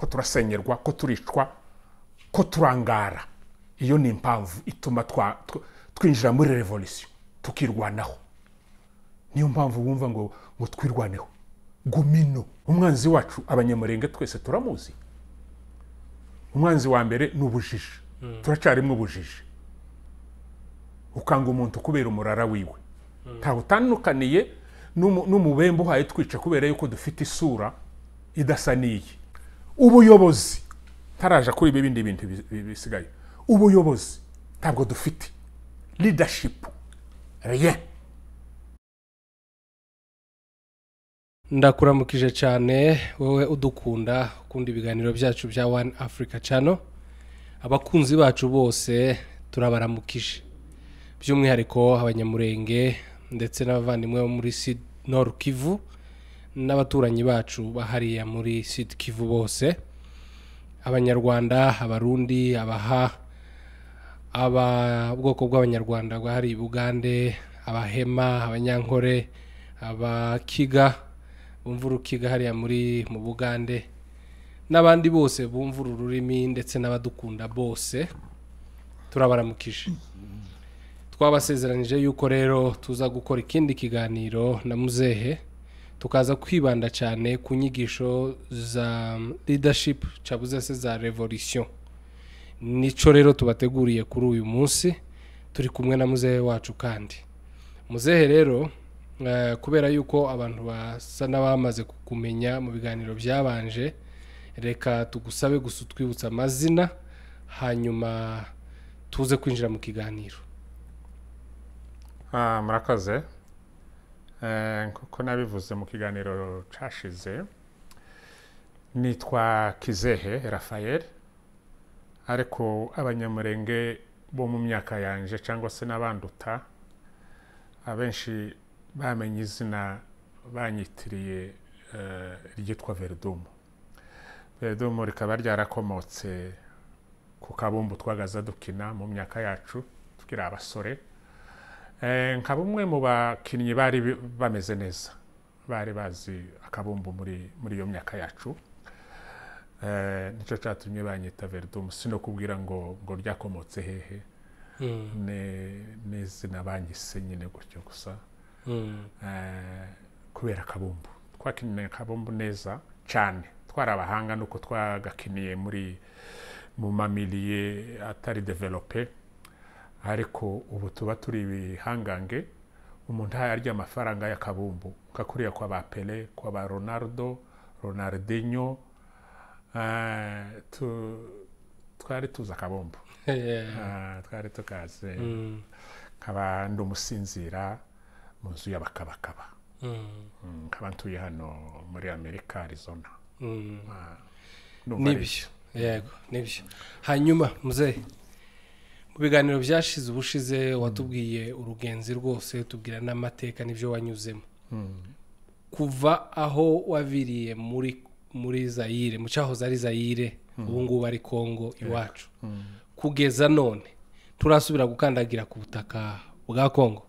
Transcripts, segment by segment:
ko turasenyerwa ko turicwa ko turangara iyo ni impamvu ituma twinjira muri revolisiyo tukirwanaho niyo mpamvu wumva ngo ngo twirwaneho gumino umwanzi wacu abanyamurenge twese turamuzi umwanzi wa mbere ni ubujiji hmm. turacarimo ubujiji ukanga umuntu kubera umurara wiwe hmm. ntawe utandukaniye n'umubembe uhaye twica kubera yuko dufite isura idasa ubuyobozi taraje kuri ibi bindi bintu bisigaye ubuyobozi ntabwo dufite leadership rien ndakuramukije cyane wowe udukunda ukunda ibiganiro byacu bya wani afurika cano abakunzi bacu bose turabaramukije by'umwihariko abanyamurenge ndetse n'abavandimwe bo muri si kivu n'abaturanyi bacu bahariya muri siti kivu bose abanyarwanda abarundi abaha ubwoko bw'abanyarwanda bahari bugande abahema abanyankore abakiga bumva urukiga hariya muri mu bugande n'abandi bose bumva uru rurimi ndetse n'abadukunda bose turabaramukije twabasezeranyije yuko rero tuza gukora ikindi kiganiro na muzehe tukaza kwibanda cyane ku nyigisho za leadership cyabuze se za revolution nicyo rero tubateguriye kuri uyu munsi turi kumwe na muzehe wacu kandi muzehe rero eh, kubera yuko abantu basa n'abamaze kukumenya mu biganiro byabanje reka tugusabe gusa utwibutsa amazina hanyuma tuze kwinjira mu kiganiro ah, murakoze Eh, nk'uko nabivuze mu kiganiro cashize nitwa kizehe rafayeli ariko abanyamurenge bo mu myaka yanjye cyangwa se n'abanduta abenshi bamenye izina banyitiriye eh, ryitwa verdumu veridumu rikaba ryarakomotse ku kabumbu twagaza dukina mu myaka yacu tukiri abasore Eh, nkaba umwe mu bakinnyi bari bameze neza bari bazi akabumbu muri iyo myaka yacu eh, nicyo cyatumye banyita veridumu si no kubwira ngo ngo ryakomotse hehe mm. n'izina banyise nyine gutyo gusa mm. eh, kubera akabumbu twakinnye akabumbu neza cyane twari abahanga nuko twagakiniye muri mu mamiriye atari develope ariko ubu tuba turi ibihangange umuntu yarya amafaranga ya kabumbu kuriya kwa ba pele kwa ba ronaldo ronaldinho eh, twari tuzi akabumbu ah, twari tukaze mm. nkaba ndi umusinzira mu nzu y'abakabakaba mm. mm, nkaba ntuye hano muri amerika arizona ah, nibyo yego nibyo hanyuma muzehe biganiro byashize ubushize watubwiye urugenzi rwose tubwira n'amateka n'ibyo wanyuzemo kuva aho waviriye muri muri zayire mu cyahoze ari zayire ubu ari kongo iwacu mm. kugeza none turasubira gukandagira ku butaka bwa kongo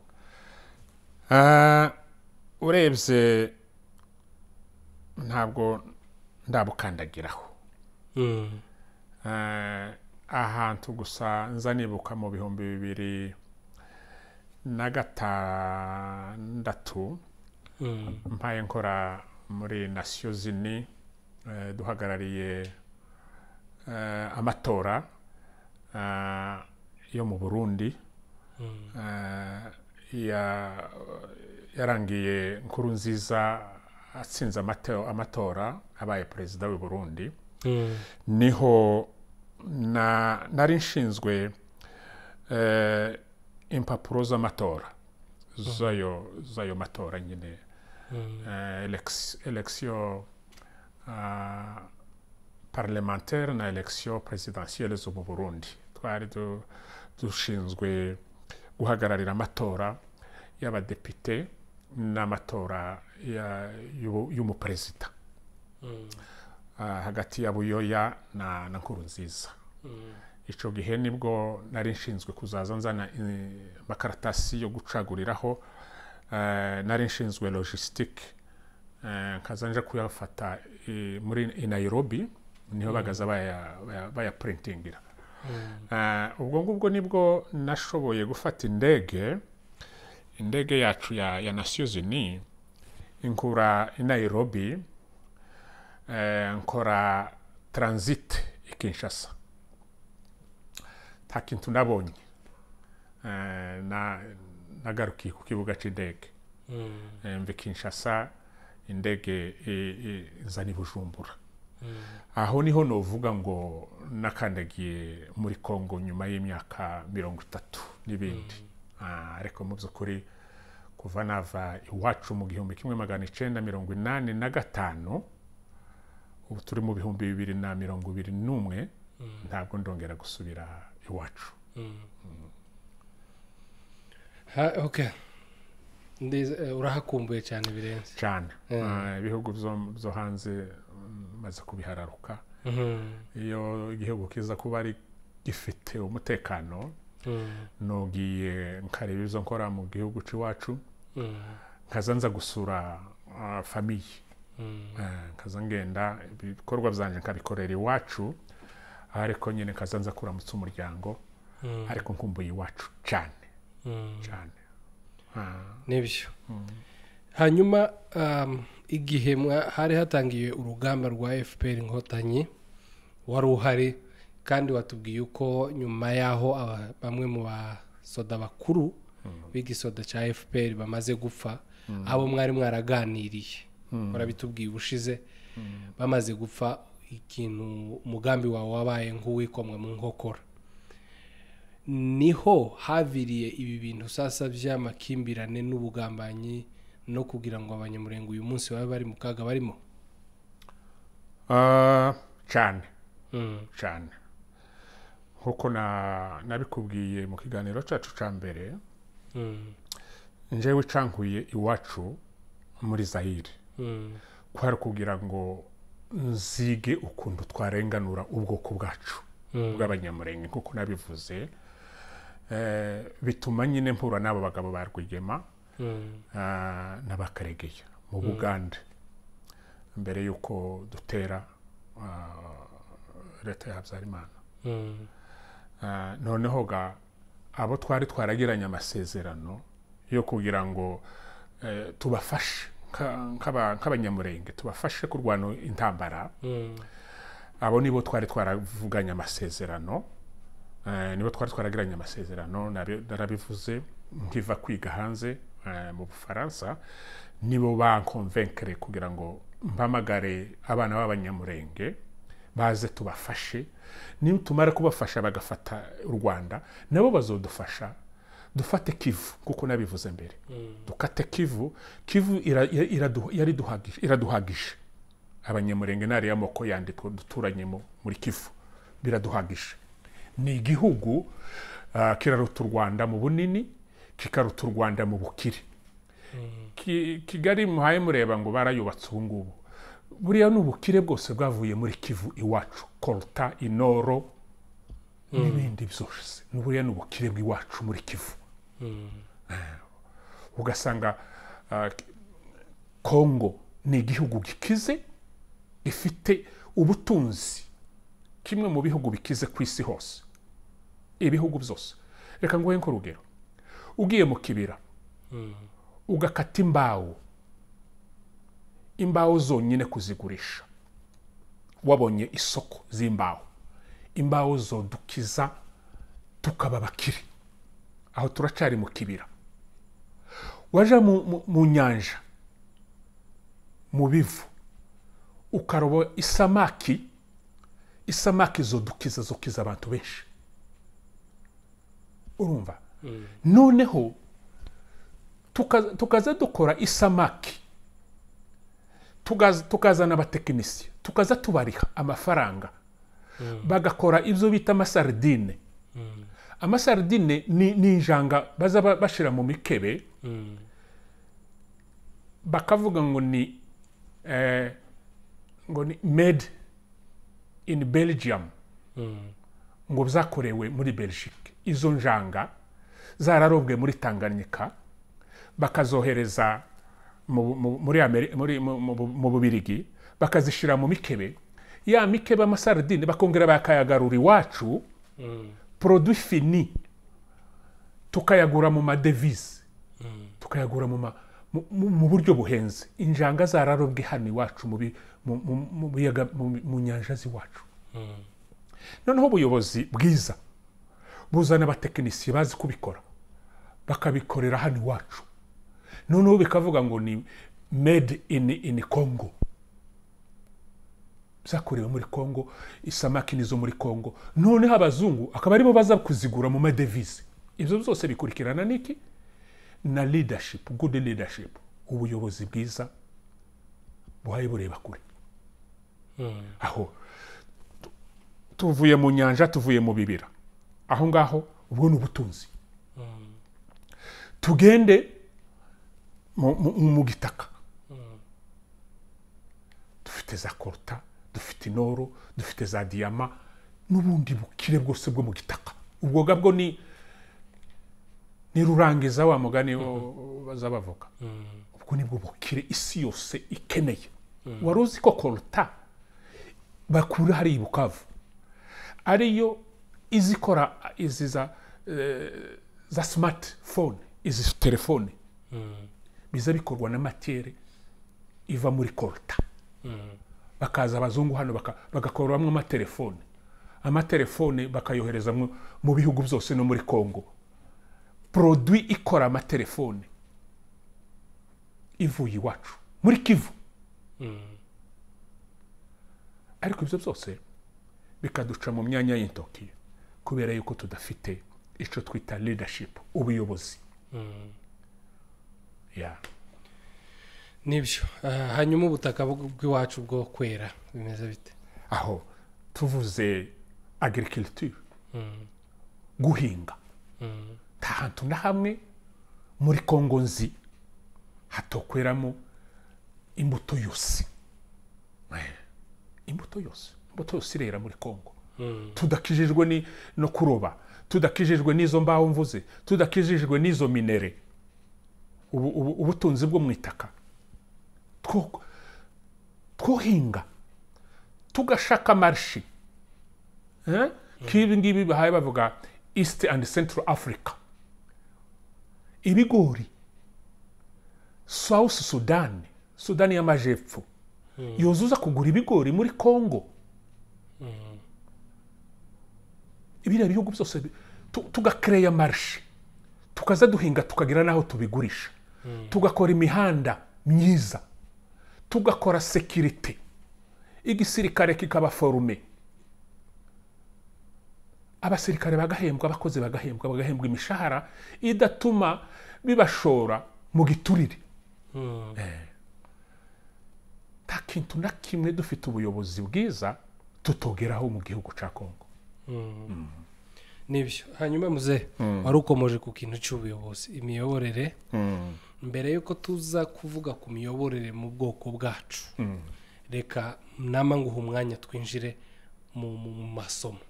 ah, urebye ntabwo ndabukandagiraho mm. ah, ahantu gusa nibuka mu bihumbi bibiri na gatandatu mm. mpaye nkora muri nasiyo zini eh, duhagarariye eh, amatora eh, yo mu burundi mm. yarangiye nkuru nziza atsinze amatora abaye perezida w'i burundi mm. niho nari nshinzwe eh, impapuro z'amatora z'ayo matora nyine mm. eh, elekisiyo ah, parlementaire na elekisiyo perezidansiyeri zo mu burundi twari dushinzwe guhagararira amatora y'abadepite n'amatora y'umuperezida mm. Ah, hagati ya buyoya na nkuru nziza mm. icyo gihe nibwo nari nshinzwe kuzaza nzana amakaratasi eh, yo gucaguriraho eh, nari nshinzwe logisitike eh, nkaza nje kuyafata muri Nairobi niho mm. bagaza bayapuritingira mm. ubwo ngubwo nibwo nashoboye gufata indege indege yacu ya nasiyo zini inkura i Nairobi Eh, nkora taranzite i kinshasa nta kintu nabonye eh, nagarukiye ku kibuga cy'indege mm. eh, mve kinshasa indege izana i aho niho navuga ngo nakandagiye muri congo nyuma y'imyaka mirongo itatu n'ibindi mm. ah, ariko mu by'ukuri kuva nava iwacu mu gihumbi kimwe magana icyenda mirongo inani na gatanu ubu turi mu bihumbi bibiri na mirongo ibiri n'umwe mm. ntabwo ndongera gusubira iwacu mm. Mm. Eh, urahakumbuye cyane birenze cyane eh. ah, ibihugu byo hanze maze kubihararuka mm-hmm. iyo igihugu kiza kuba ari gifite umutekano ntugiye nkareba izo nkora mu gihugu cy'iwacu nkaza nza gusura ah, famiye Mm. Eh, kaza ibikorwa byanjye nkabikorera iwacu ariko nyine kaza kuramutse umuryango mm. ariko nkumbuye iwacu cyane mm. cyane ah. nibyo hanyuma um, igihe hari hatangiye urugamba rwa fpr inkotanyi wari uhari kandi watubwiye uko nyuma y'aho bamwe mu basoda bakuru biga isoda cya fpr bamaze gupfa abo mwari mwaraganiriye urabitubwiye mm. ubushize mm. bamaze gupfa ikintu umugambi wawe wabaye nk'uwikomwa mu nkokora niho haviriye ibi bintu sasa by'amakimbirane n'ubugambanyi no kugira ngo abanyamurenge uyu munsi babe bari mu kaga barimo ah, cyane mm. cyane nk'uko nabikubwiye mu kiganiro cyacu cya mbere njyewe cankuye iwacu muri zahire Mm. kwari kugira ngo nzige ukuntu twarenganura ubwoko bwacu mm. bw’abanyamurenge nk'uko nabivuze eh, bituma nyine mpura n'abo bagabo ba rwigema mm. ah, n'abakaregeya mu bugande mbere y'uko dutera ah, leta ya habyarimana ah, noneho ga abo twari twaragiranye amasezerano yo kugira ngo eh, tubafashe nk'abanyamurenge tubafashe kurwana intambara mm. abo nibo twari twaravuganye amasezerano eh, nibo twari twaragiranye amasezerano narabivuze nkiva kwiga hanze eh, mu bufaransa nibo bankonvenkere kugira ngo mpamagare abana b'abanyamurenge baze tubafashe niba tumara kubafasha bagafata u rwanda nabo bazodufasha dufate kivu kuko nabivuze mbere mm. dukate kivu kivu iraduhagije abanyamurenge n'ariya moko yandi duturanye muri kivu biraduhagije ni igihugu ah, kiraruta u rwanda mu bunini kikaruta u rwanda mu bukire mm. kigali muhaye mureba ngo barayubatse ubu ngubu buriya ni ubukire bwose bwavuye muri kivu iwacu koruta inoro mm. n'ibindi byose ni buriya ni ubukire bw'iwacu muri kivu ugasanga kongo ni igihugu gikize gifite ubutunzi kimwe mu bihugu bikize ku isi hose ibihugu byose reka nguhe nk'urugero ugiye mu kibira mm. ugakata imbaho imbaho zonyine kuzigurisha wabonye isoko z'imbaho imbaho zodukiza tukaba abakire aho turacari mu kibira waja mu nyanja mu bivu ukaroba isamaki isamaki zodukiza zokiza abantu benshi urumva mm. noneho tukaza dukora isamaki tukazana abatekinisiye tukaza tubariha amafaranga mm. bagakora ibyo bita amasardine amasardine ni injanga baza bashyira mu mikebe mm. bakavuga ngo ni eh, ngo ni made in belgium mm. ngo zakorewe muri belgique izo njanga zararobwe muri tanganyika bakazohereza mu bubirigi bakazishyira mu mikebe ya mikebe amasardine bakongera bakayagarura iwacu mm. produit fini tukayagura mu madevize tukayagura mu buryo buhenze injanga zararobwe hano iwacu mu nyanja z'iwacu noneho ubuyobozi bwiza buzana abatekinisiye bazi kubikora bakabikorera hano iwacu noneho bikavuga ngo ni made in ini kongo zakorewe muri kongo isamaki nizo muri kongo noneho abazungu akaba aribo baza kuzigura mu madevize ibyo byose bikurikirana n'iki na leadership good leadership ubuyobozi bwiza buhaye bureba kure hmm. aho tuvuye mu nyanja tuvuye mu bibira aho ngaho ubwo ni ubutunzi hmm. tugende mu gitaka hmm. dufite za kota dufite inoru dufite za diyama n'ubundi bukire bwose bwo mu gitaka ubwoga bwo ni ni rurangiza wa mugani baz'abavoka mm-hmm. mm-hmm. ubwo nibwo bukire isi yose ikeneye mm-hmm. wari uzi ko koruta bakura hari bukavu ariyo izikora izi za eh, simati fone izi telefone biza bikorwa na matiyere iva muri koruta bakaza abazungu hano bagakoreramo amatelefone amatelefone bakayohereza mu bihugu byose no muri congo produwi ikora amatelefone ivuye iwacu muri kivu mm. ariko ibyo byose bikaduca mu myanya y'intoki kubera yuko tudafite icyo twita leadership ubuyobozi mm. ya nibyo hanyuma ubutaka bw'iwacu bwo kwera bimeze bite aho tuvuze agirikirituyu hmm. guhinga hmm. nta hantu na hamwe muri kongo nzi hatokweramo imbuto yose eh, imbuto yose imbuto yose irera muri kongo hmm. tudakijijwe no kuroba tudakijijwe n'izo mbaho mvuze tudakijijwe n'izo minere ubutunzi bwo mu itaka twohinga tugashaka marshi nk'ibi eh? hmm? ngibi bahaye bavuga east and central africa ibigori south sudani sudani y'amajepfo hmm. yuzuza kugura ibigori muri congo hmm. biriya bihugu byose tugakereya marishe tukaza duhinga tukagira n'aho tubigurisha tugakora imihanda myiza tugakora sekirite igisirikare kikaba forume abasirikare bagahembwa abakozi bagahembwa bagahembwa imishahara idatuma bibashora mu giturire hmm. eh. nta kintu na kimwe dufite ubuyobozi bwiza tutogeraho mu gihugu cya Congo hmm. mm. nibyo hanyuma muze hmm. wari ukomoje ku kintu cy'ubuyobozi imiyoborere hmm. mbere y'uko tuza kuvuga ku miyoborere mu bwoko bwacu hmm. reka nguha umwanya twinjire mu masomo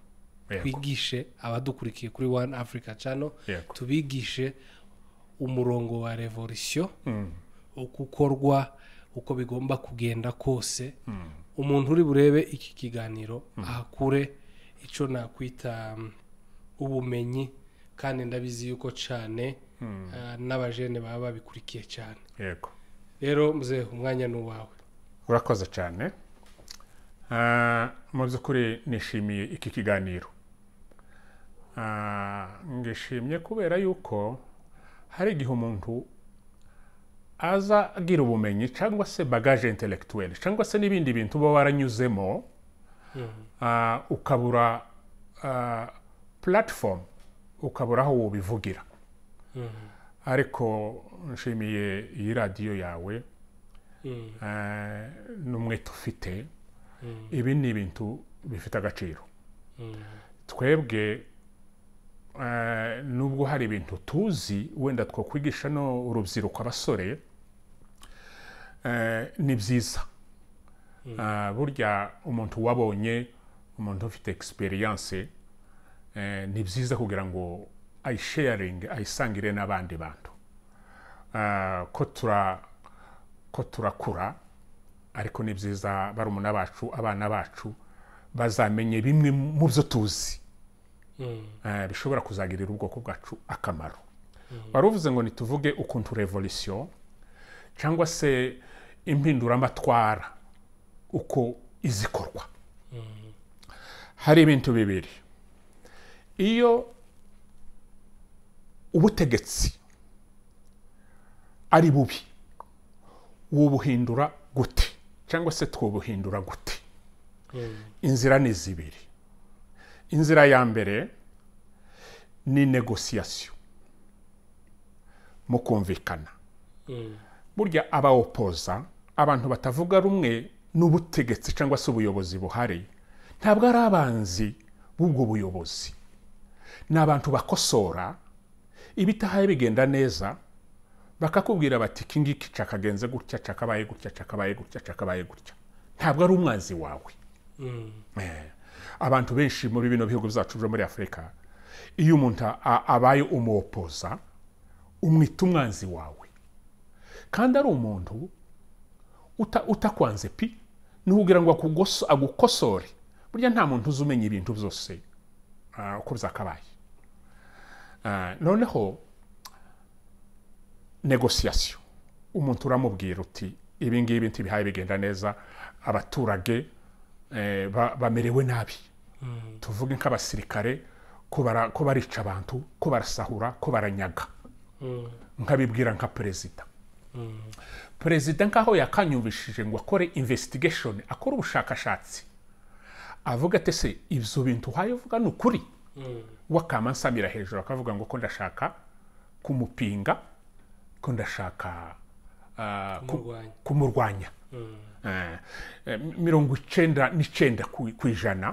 twigishe abadukurikiye kuri wani afurika cano tubigishe umurongo wa revolisiyo ukorwa uko bigomba kugenda kose umuntu uri burebe iki kiganiro ahakure icyo nakwita um, ubumenyi kandi ndabizi yuko cyane hmm. eh, n'abajene baba babikurikiye cyane yego rero muzehe umwanya ni uwawe urakoze cyane eh, mu by'ukuri nishimiye iki kiganiro eh, ngishimye kubera yuko hari igihe umuntu aza agira ubumenyi cyangwa se bagaje intelektuweli cyangwa se n'ibindi bintu uba waranyuzemo hmm. ukabura puratifomu ukabura aho wubivugira mm-hmm. ariko nshimiye iyi radiyo yawe mm. eh, numwe tufite mm. ibi ni ibintu bifite agaciro mm. twebwe eh, nubwo hari ibintu tuzi wenda twakwigisha no urubyiruko abasore eh, ni byiza ah, burya umuntu wabonye umuntu ufite egisperiyanse Eh, ni byiza kugira ngo ayisheyaringe ayisangire n'abandi bantu ah, ko ko turakura ariko ni byiza barumuna bacu abana bacu bazamenye bimwe mu byo tuzi hmm. eh, bishobora kuzagirira ubwoko bwacu akamaro hmm. wari uvuze ngo ntituvuge ukuntu revolisiyo cyangwa se impinduramatwara uko izikorwa hmm. hari ibintu bibiri iyo ubutegetsi ari bubi wubuhindura gute cyangwa se twobuhindura gute hmm. inzira ni zibiri inzira ya mbere ni negosiyasiyo kumvikana hmm. burya abawopoza abantu batavuga rumwe n'ubutegetsi cyangwa se ubuyobozi buhari ntabwo ari abanzi b'ubwo buyobozi ni abantu bakosora ibitahaye bigenda neza bakakubwira bati iki ngiki cakagenze gutya cakabaye gutya cakabaye gutya cakabaye gutya ntabwo ari umwanzi wawe mm. eh, abantu benshi muri bino bihugu byacu byo muri afurika iyo umuntu abaye umuwopoza umwita umwanzi wawe kandi ari umuntu utakwanze pi ntugira ngo agukosore burya nta muntu uzi umenya ibintu byose ah, uko byakabaye noneho negosiyasiyo umuntu uramubwira uti ibingibi ntibihaye bigenda neza abaturage eh, bamerewe nabi hmm. tuvuge nk'abasirikare ko barica abantu ko barasahura ko baranyaga hmm. nkabibwira nka perezida hmm. perezida nk'aho yakanyumvishije ngo akore investigation akore ubushakashatsi avuga ati se ibyo bintu uhaye uvuga ni ukuri we hejuru akavuga ngo ko ndashaka kumupinga ko ndashaka ah, kumurwanya mm. eh, eh, mirongo icyenda n'icyenda ku ijana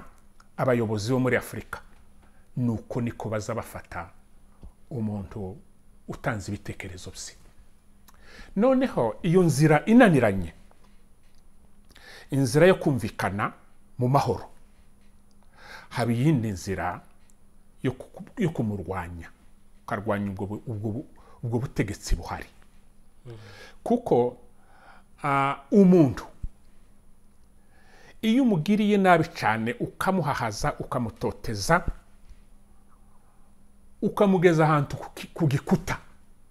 abayobozi bo muri afurika ni uko niko baza bafata umuntu utanze ibitekerezo bye noneho iyo nzira inaniranye inzira yo kumvikana mu mahoro haba iyindi nzira yo kumurwanya ukarwanya ubwo butegetsi buhari mm-hmm. kuko umuntu iyo umugiriye nabi cyane ukamuhahaza ukamutoteza ukamugeza ahantu ku gikuta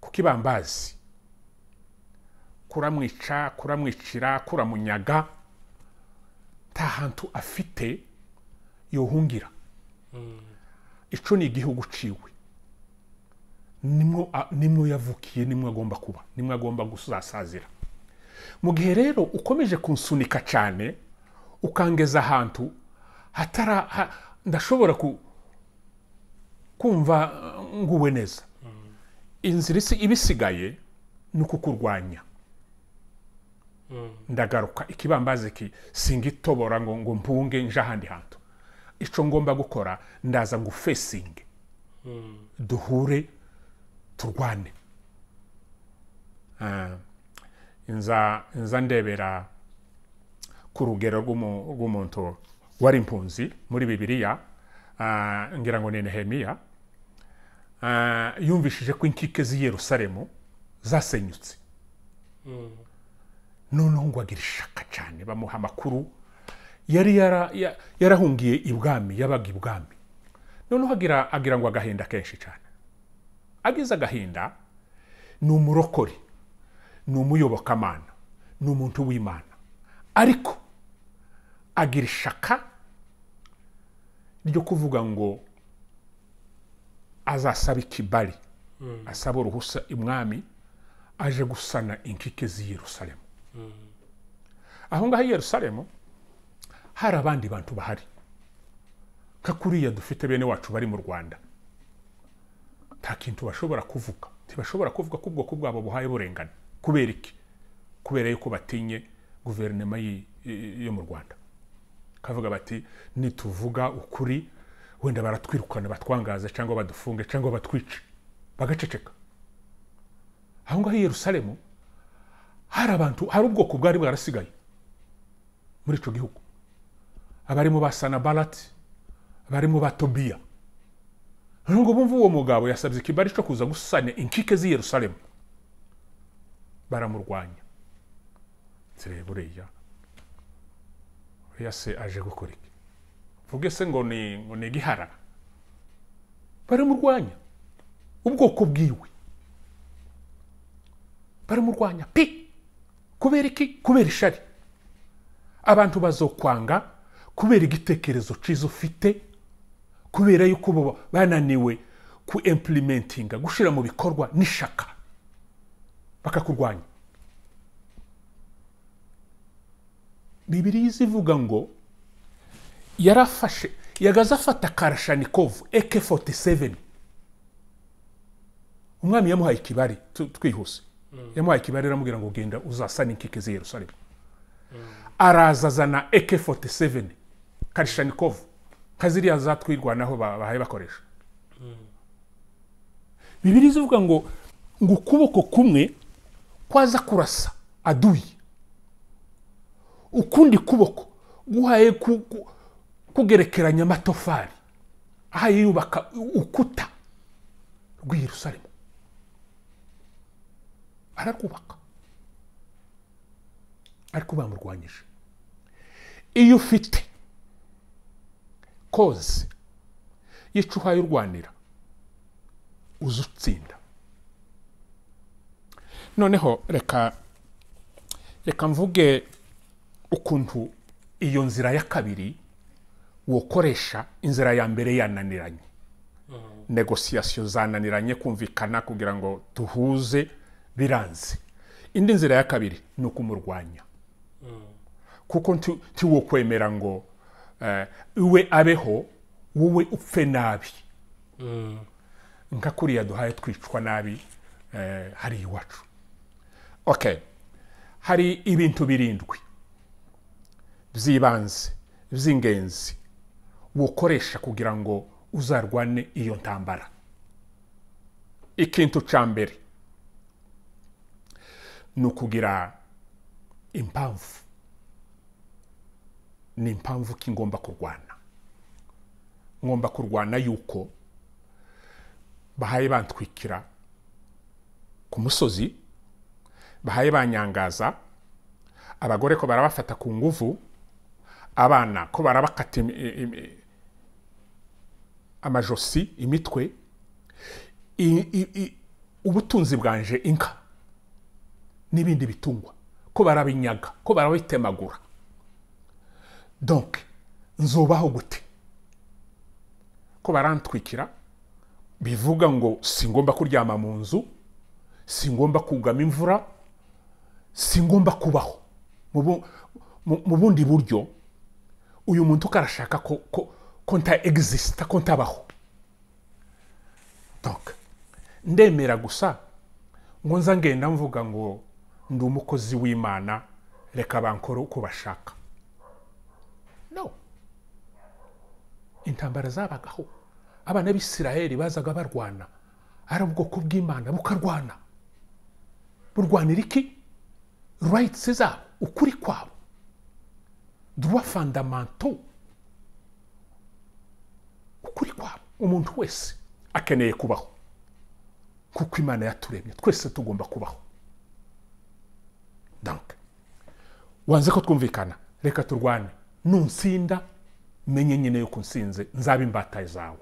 ku kibambazi kuramwica kuramwicira kuramunyaga nta hantu afite yohungira mm. ico ni igihugu uciwe nimwo yavukiye nimwe agomba kuba nimwe agomba gusasazira mu gihe rero ukomeje kunsunika cyane ukangeza ahantu hatara ndashobora kumva nguwe neza inzira ibisigaye ni ukukurwanya mm. ndagaruka ikibambazi ki singitobora ngo ngo mpunge nje ahandi hantu icyo ngomba gukora ndaza ngo fesinge duhure turwane ah, nza ndebera ku rugero rw'umuntu wari impunzi muri bibiliya ah, ngira ngo ni nehemiya ah, yumvishije ko inkike z'i Yerusalemu zasenyutse mm. noneho ngo agire ishaka cyane bamuha amakuru yari yarahungiye ibwami yabaga ibwami noneho agira ngo agahinda kenshi cyane agize agahinda ni umurokore ni umuyobokamana ni umuntu w'imana ariko agira ishaka ryo kuvuga ngo azasaba ikibari mm. asaba uruhusa umwami aje gusana inkike z'i Yerusalemu mm. aho ngaho i Yerusalemu hari abandi bantu bahari ka dufite bene wacu bari mu rwanda nta kintu bashobora kuvuga ntibashobora kuvuga ko ubwoko bwabo buhaye burengana kubera iki kubera yuko batinye guverinoma yo mu rwanda kavuga bati nituvuga ukuri wenda baratwirukana batwangaza cyangwa badufunge cyangwa batwice bagaceceka aho ngaho i yerusalemu hari abantu hari ubwoko bwari bwarasigaye muri icyo gihugu abarimo ba sanabarati abarimo ba tobiya nubwo bumva uwo mugabo yasabye ikibari cyo kuza gusanya inkike z'i yerusalemu baramurwanya nzireba uriya uriya se aje gukora iki vuge se ngo ni igihara baramurwanya ubwoko bwiwe baramurwanya pi kubera iki kubera ishari abantu bazokwanga kubera igitekerezo cyiza ufite kubera yuko bananiwe ku impurimentinga gushyira mu bikorwa n'ishaka bakakurwanya bibiri izi ngo yarafashe yagaze afata karashanikovu eke foti seveni umwami yamuhaye ikibari twihuse mm. yamuhaye ikibari aramubwira ngo genda uzasane inkike z'i yerusalemu mm. araza azana eke foti seveni karishanikovu nka ziriya zatwirwanaho bahaye bakoresha bibiri ivuga ngo ngo ukuboko kumwe kwaza kurasa aduye ukundi kuboko guhaye kugerekeranya amatafari ahaye yubaka ukuta rw'iyirusalemu ararwubaka ariko bamurwanyije iyo ufite kose yica uhaye urwanira uza utsinda noneho reka reka mvuge ukuntu iyo nzira ya kabiri wokoresha inzira ya mbere yananiranye mm-hmm. negosiyasiyo zananiranye kumvikana kugira ngo duhuze biranze indi nzira ya kabiri ni ukumurwanya mm-hmm. kuko ntiwokwemera ngo iwe eh, abeho wowe upfe nabi mm. nka kuriya duhaye twicwa nabi eh, hari iwacu hari ibintu birindwi by'ibanze by'ingenzi wukoresha kugira ngo uzarwane iyo ntambara ikintu cya mbere ni ukugira impamvu ni impamvu ko ingomba kurwana ngomba kurwana yuko bahaye bantwikira ku musozi bahaye banyangaza abagore ko barabafata ku nguvu abana ko barabakata amajosi imitwe ubutunzi bwanje inka n'ibindi bitungwa ko barabinyaga ko barabitemagura donke nzubaho gute ko barantwikira bivuga ngo singomba kuryama mu nzu singomba kugama imvura singomba kubaho mu bundi buryo uyu muntu uko arashaka ko nta egisita ko ntabaho ndemera gusa ngo nza ngenda mvuga ngo ndi umukozi w'imana reka bankore uko bashaka intambara zabagaho abana b'isiraheli bazaga barwana ari ubwoko bw'imana bukarwana burwanira iki rayitisi zabo ukuri kwabo duwa fandamanto ukuri kwabo umuntu wese akeneye kubaho kuko imana yaturemye twese tugomba kubaho wanze ko twumvikana reka turwane nunsinda menye nyine yuko nsinze nzaba imbata zawe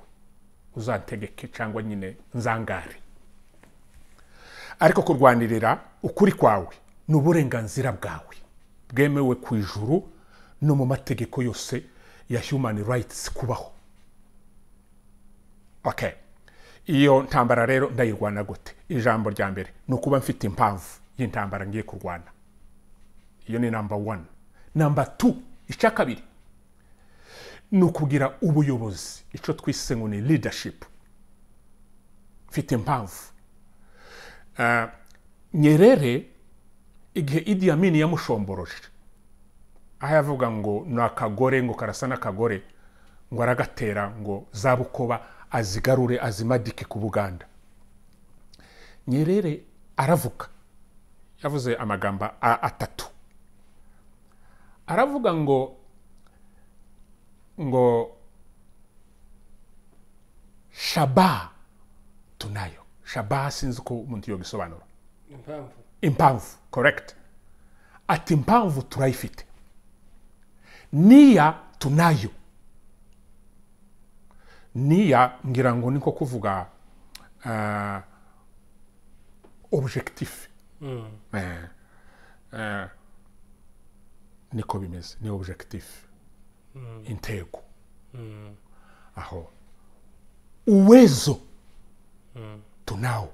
uzantegeke cyangwa nyine nzangare ariko kurwanirira ukuri kwawe ni uburenganzira bwawe bwemewe ku ijuru no mu mategeko yose ya human rights kubaho okay iyo ntambara rero ndayirwana gute ijambo rya mbere ni ukuba mfite impamvu y'intambara ngiye kurwana iyo ni namba wani namba tu icya kabiri ni ukugira ubuyobozi icyo twise ngo ni leadership mfite impamvu eh, nyerere igihe Idi Amin yamushombororera aho yavuga ngo ni akagore ngo karasa n'akagore ngo aragatera ngo zabukoba azigarure azimadike ku buganda nyerere aravuga yavuze amagambo atatu aravuga ngo ngo shaba tunayo shaba sinzi ko umuntu yogisobanura impamvu impamvu correct ati impamvu turayifite niya tunayo niya ngira ngo niko kuvuga uh, objectif mm. eh, eh, niko bimeze ni objectif intego aho uwezo tunawo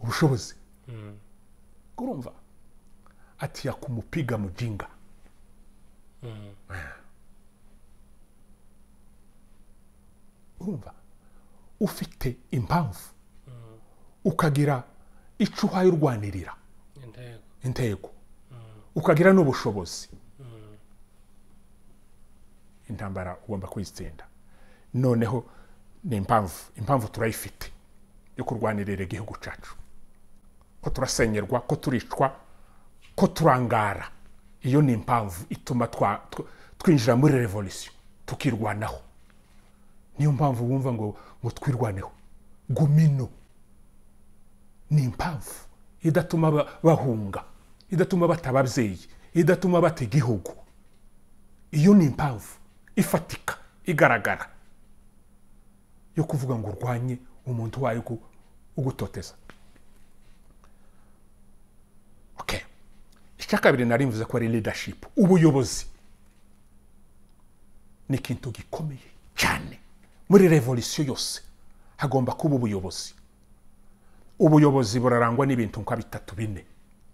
ubushobozi urumva ati yakumupiga mujinga urumva ufite impamvu ukagira icyo uhayurwanirira intego ukagira n'ubushobozi intambara ugomba kwitsinda noneho ni impamvu impamvu turayifite yo kurwanirira igihugu cyacu ko turasenyerwa ko turicwa ko turangara iyo ni impamvu ituma twinjira muri revolisiyo tukirwanaho niyo mpamvu wumva ngo ngo twirwaneho gumino ni impamvu idatuma bahunga idatuma bata ababyeyi idatuma bata igihugu iyo ni impamvu ifatika igaragara yo kuvuga ngo urwanye umuntu wayo ugutoteza icya kabiri nari mvuze ko ari leadership ubuyobozi ni ikintu gikomeye cyane muri revolisiyo yose hagomba kuba ubuyobozi ubuyobozi burarangwa n'ibintu nka bitatu bine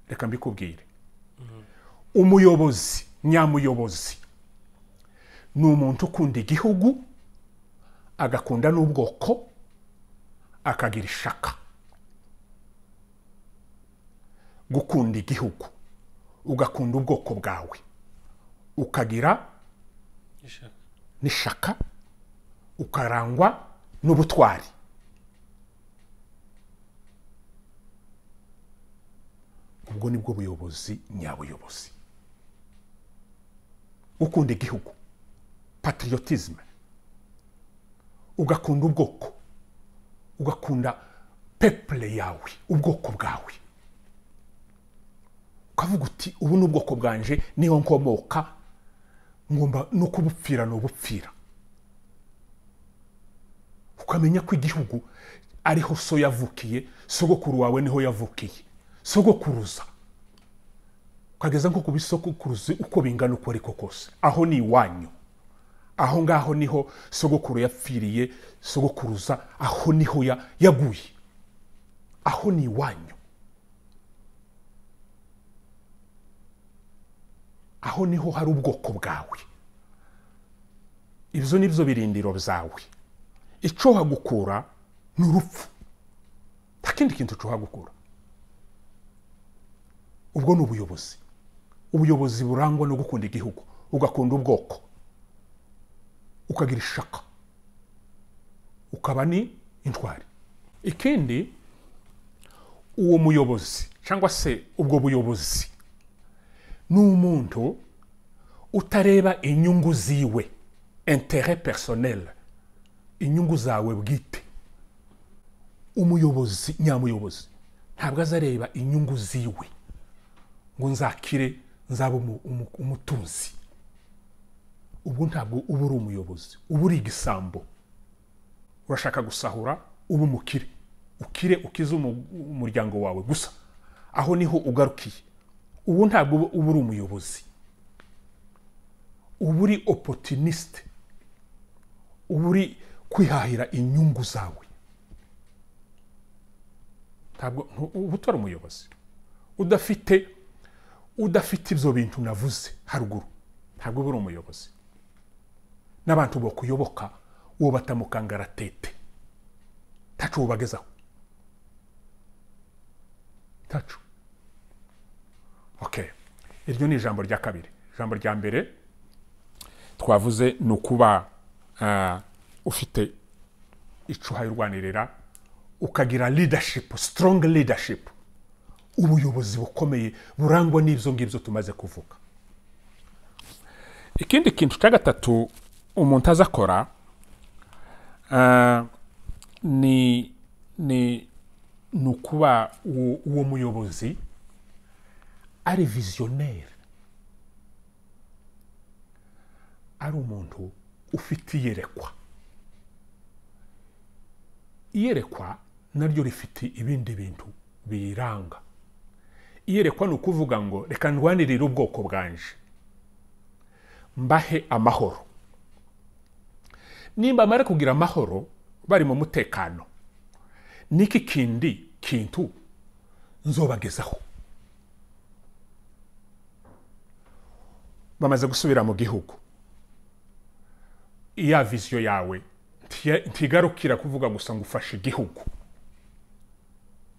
reka mbikubwire mm-hmm. umuyobozi nyamuyobozi ni umuntu ukunda igihugu agakunda n'ubwoko akagira ishaka gukunda igihugu ugakunda ubwoko bwawe ukagira n'ishaka ukarangwa n'ubutwari ubwo ni bwo buyobozi nyabuyobozi ukunda igihugu patriotisme ugakunda ubwoko ugakunda pepure yawe ubwoko bwawe ukavuga uti ubu ni ubwoko bwanjye niho nkomoka ngomba no kubupfira ni ubupfira ukamenya ko igihugu ariho so yavukiye sogokuru wawe niho yavukiye sogokuruza ukageza nko ku bisokuruzi uko bingana uko ariko kose aho ni iwanyu aho ngaho niho sogokuru yapfiriye sogokuruza aho niho yaguye aho ni iwanyu aho niho hari ubwoko bwawe ibyo ni byo birindiro byawe icyo wagukura ni urupfu nta kindi kintu cyo wagukura ubwo ni ubuyobozi ubuyobozi burangwa no gukunda igihugu ugakunda ubwoko ukagira ishaka ukaba ni intwari ikindi uwo muyobozi cyangwa se ubwo buyobozi ni umuntu utareba inyungu ziwe intere personel inyungu zawe bwite umuyobozi nyamuyobozi ntabwo azareba inyungu ziwe ngo nzakire nzaba umutunzi ubwo ntabwo uba uri umuyobozi uba uri igisambo urashaka gusahura uba umukire ukire ukize umuryango wawe gusa aho niho ugarukiye ubu ntabwo uba uri umuyobozi uba uri opotinisite uba uri kwihahira inyungu zawe ntabwo uba umuyobozi udafite udafite ibyo bintu navuze haruguru ntabwo uba uri umuyobozi n'abantu bakuyoboka uwo batamukangara tete tacu ubagezaho tacu oke iryo ni ijambo rya kabiri ijambo rya mbere twavuze ni ukuba eh, ufite icyo uhayirwanirira ukagira leadership strong leadership ubuyobozi bukomeye burangwa n'ibyo ngibyo tumaze kuvuga ikindi kintu cya gatatu umuntu azakora eh, ni ni ni ukuba uwo muyobozi ari viziyoneri ari umuntu ufite iyerekwa iyerekwa naryo rifite ibindi bintu biyiranga iyerekwa ni ukuvuga ngo reka ndwanirire ubwoko bwanje mbahe amahoro nimba bamara kugira amahoro bari mu mutekano niki kindi kintu nzobagezaho bamaze gusubira mu gihugu iya viziyo yawe ntigarukira kuvuga gusa ngo ufashe igihugu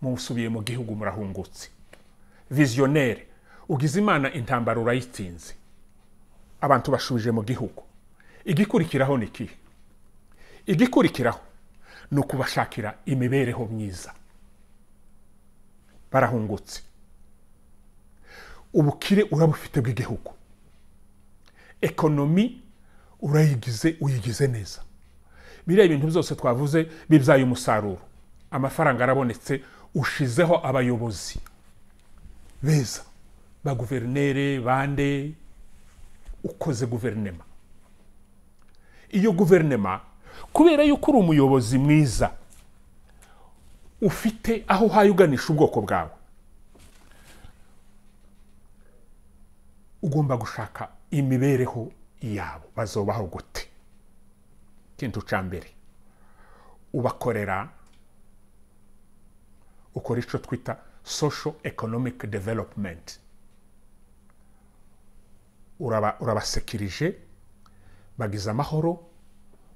musubiye mu gihugu murahungutse viziyoneri ugize imana intambara urayitsinze abantu bashubije mu gihugu igikurikiraho ni ikihe igikurikiraho ni ukubashakira imibereho myiza barahungutse ubukire urabufite bw'igihugu ekonomi urayigize uyigize neza biriya ibintu byose twavuze bibyaye umusaruro amafaranga arabonetse ushizeho abayobozi beza ba guverinere bande ukoze guverinema iyo guverinema kubera yuko uri umuyobozi mwiza ufite aho uhaye uganisha ubwoko bwawe ugomba gushaka imibereho yabo bazobaho gute ikintu cya mbere ubakorera ukora icyo twita social economic development urabasekirije bagize amahoro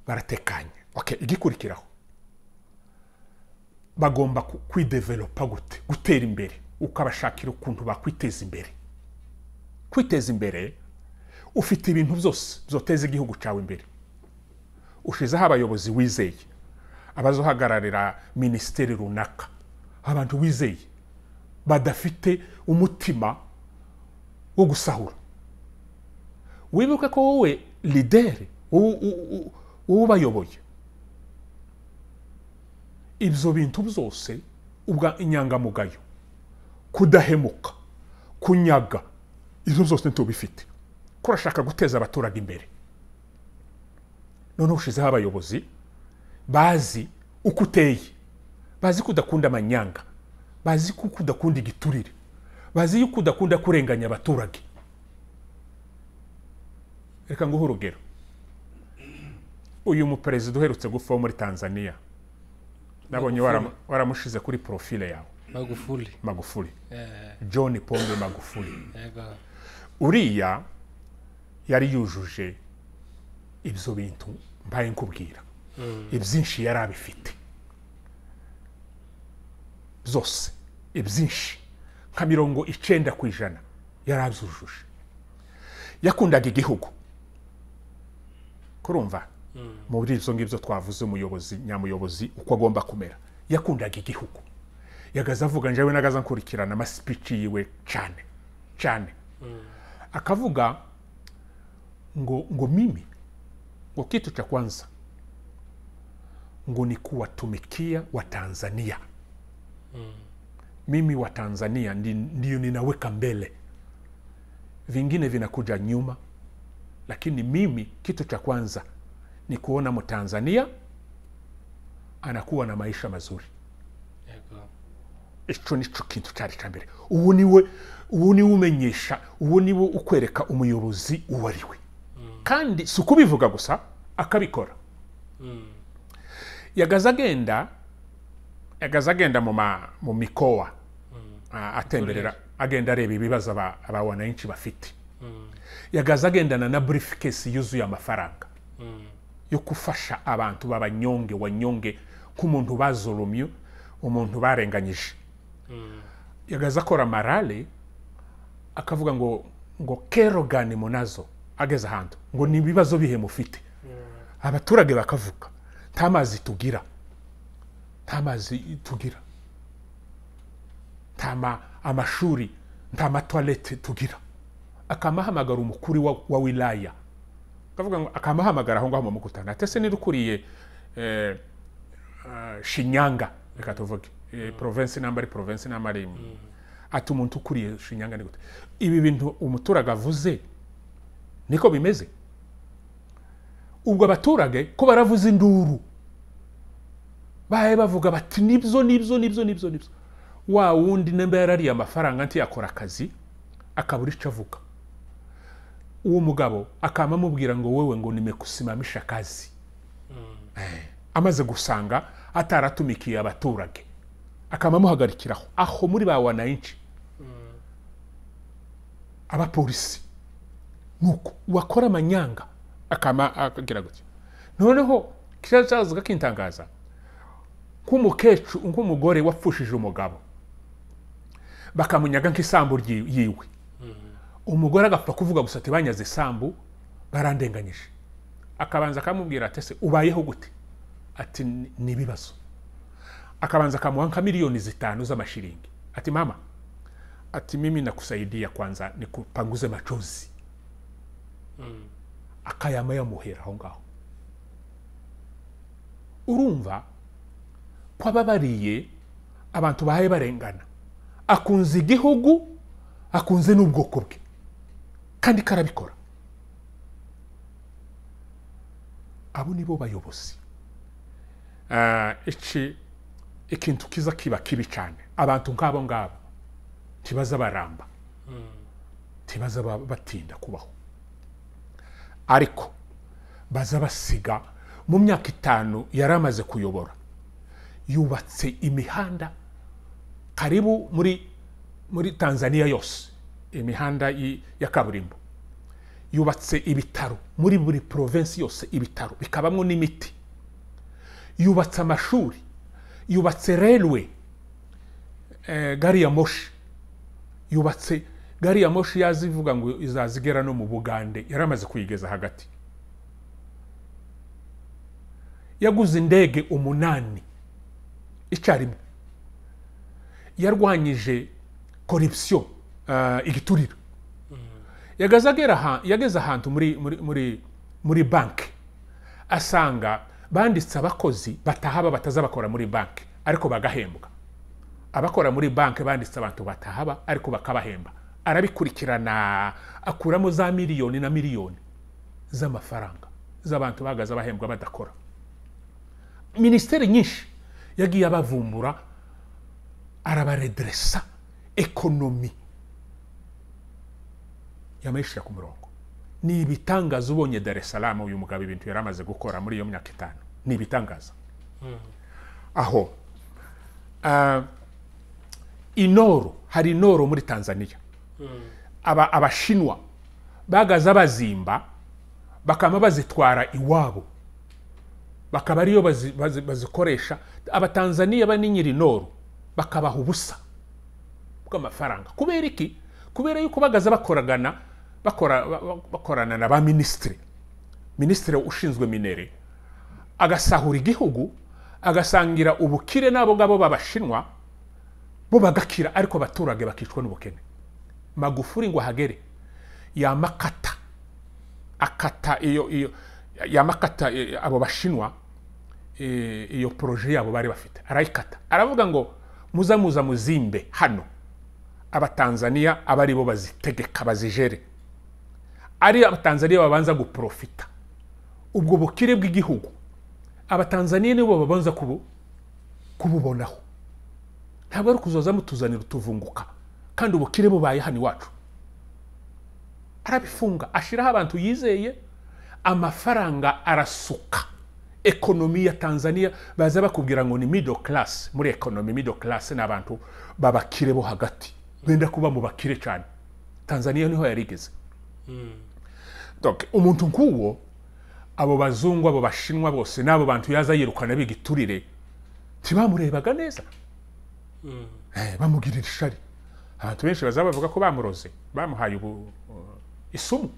baratekanye okay igikurikiraho bagomba kwidevelopa gute gutera imbere uko abashakira ukuntu bakwiteza imbere kwiteza imbere ufite ibintu byose byoteza igihugu cyawe imbere ushizeho abayobozi wizeye abazohagararira minisiteri runaka abantu wizeye badafite umutima wo gusahura wibuke ko wowe lideri ubayoboye ibyo bintu byose ubwa inyangamugayo kudahemuka kunyaga izo zose ntitubifite ko urashaka guteza abaturage imbere noneho ushizeho abayobozi bazi uko uteye bazi ko udakunda amanyanga bazi ko udakunda igiturire bazi yuko udakunda kurenganya abaturage reka nguhe urugero uyu muperezida uherutse gupfa wo muri tanzania nabonye waramushize kuri porofile yawe magufuli magufuli eh. john pombe magufuli uriya yari yujuje ibyo bintu mbaye nkubwira mm. ibyinshi yari abifite byose ibyinshi nka mirongo icyenda ku ijana yari abyujuje yakundaga igihugu kurumva Mm. mu buryo izo ngibyo twavuze umuyobozi nyamuyobozi uko agomba kumera yakundaga igihugu yagaza avuga njyewe n'agaza nkurikirana amasipici yiwe cyane cyane mm. akavuga ngo ngo mimi ngo kitu cha kwanza ngo ni kuwatumikia watanzania mm. mimi wa tanzania ndio ninaweka mbele vingine vinakuja nyuma lakini mimi kitu cha kwanza ni kuona mtanzania anakuwa na maisha mazuri icyo ni cyo kintu cyari cya mbere ubu niwe ubu niwe umenyesha ubu niwe ukwereka umuyobozi uwo ari we mm. kandi si ukubivuga gusa akabikora mm. yagaza agenda yagaza agenda mu mikowa mm. atemberera agenda areba ibibazo aba wananchi bafite yagaza agendana na burifikesi yuzuye amafaranga yo gufasha abantu b'abanyonge wanyonge nk'umuntu bazoromye umuntu barenganyije mm. yagaze akora marale akavuga ngo ngo kerogane munazo ageze ahantu ngo ni ibibazo bihe mufite abaturage bakavuga nta mazi tugira nta mazi tugira nta amashuri nta matuwarete tugira akamahamagara umukuri wa wilaya akavuga ngo akamuhamagara aho ngaho mu mukutana ati ese niba eh, ah, shinyanga reka tuvuge eh, mm. provensi namba ari provensi mm. ati umuntu ukuriye shinyanga ni gute ibi bintu umuturage avuze niko bimeze ubwo abaturage ko baravuze induru bahe bavuga bati nibyo nibyo nibyo nibyo nibyo wa wundi nimba yarariye amafaranga ntiyakora akazi akabura icyo avuga uwo mugabo akama amubwira ngo wewe ngo nimekusimamisha akazi eh, amaze gusanga ataratumikiye abaturage akama amuhagarikiraho aho muri ba wananchi abapolisi nuko wakora amanyanga akama akagira gutyo noneho kiriya cyazaga kintangaza nk'umukecuru nk'umugore wapfushije umugabo bakamunyaga nk'isambu yiwe umugore agapfa kuvuga gusa ati banyaze isambu barandenganyije akabanza akamubwira ati ese ubayeho gute ati ni ibibazo akabanza akamuha nka miliyoni zitanu z'amashiringi ati mama ati mimi nakusaidia kwanza nikupanguze machozi mm. akayama yamuhera aho ngaho urumva ko ababariye abantu bahaye barengana akunze igihugu akunze n'ubwoko bwe kandi karabikora abo ni bo bayobozi eh, iki ikintu kiza kiba kibi cyane abantu nk'abo ngabo ntibaza baramba ntibaza batinda kubaho ariko baza basiga mu myaka itanu yari amaze kuyobora yubatse imihanda karibu muri muri tanzania yose imihanda ya kaburimbo yubatse ibitaro muri buri porovensi yose ibitaro bikabamo n'imiti yubatse amashuri yubatse reruwe eh, gari ya moshi yubatse gari ya moshi yazivuga ngo izazigera no mu bugande yari amaze kuyigeza hagati yaguze indege umunani icyarimwe yarwanyije korupsiyo Eh, igituriro yageze ahantu muri banki asanga banditse abakozi batahaba bataza bakora muri banki ariko bagahembwa abakora muri banki banditse abantu batahaba ariko bakabahemba arabikurikirana akuramo za miliyoni na miliyoni z'amafaranga z'abantu bahagaze abahembwa badakora minisiteri nyinshi yagiye abavumbura arabarediresa ekonomi yamayishyira ku murongo ni ibitangaza ubonye dar es salaam uyu mugabo ibintu yari amaze gukora muri iyo myaka itanu ni ibitangaza hmm. aho eh, inoro hari inoro muri tanzania hmm. abashinwa bagaza bazimba bakaba bazitwara iwabo bakaba ariyo bazikoresha abatanzaniya ba nyiri noro bakabaha ubusa bw'amafaranga kubera iki kubera yuko bagaza bakoragana bakorana na ba minisitiri minisitiri ushinzwe minere agasahura igihugu agasangira ubukire n'abo ngabo b'abashinwa bo bagakira ariko abaturage bakicwa n'ubukene magufuri ngo ahagere yamakata akata iyo iyo yamakata eh, abo bashinwa eh, iyo poroje yabo bari bafite arayikata aravuga ngo muzamuza muzimbe hano abatanzaniya aba aribo bazitegeka bazijere ari abatanzaniya babanza guporofita ubwo bukire bw'igihugu abatanzaniya nibo babanza kububonaho ntabwo ari kuzoza mutuzanira utuvunguka kandi ubukire bubaye hano iwacu arabifunga ashiraho abantu yizeye amafaranga arasuka ekonomi ya tanzania baza bakubwira ngo ni middle class muri ekonomi middle class ni abantu babakire bo hagati benda kuba mu bakire cyane tanzania niho yarigeze hmm. umuntu nk'uwo abo bazungu abo bashinwa bose n'abo bantu yaza yirukana biga iturire ntibamurebaga neza mm. eh, bamugirira ishari abantu benshi bazaba bavuga ko bamuroze bamuhaye ubu uh, isumu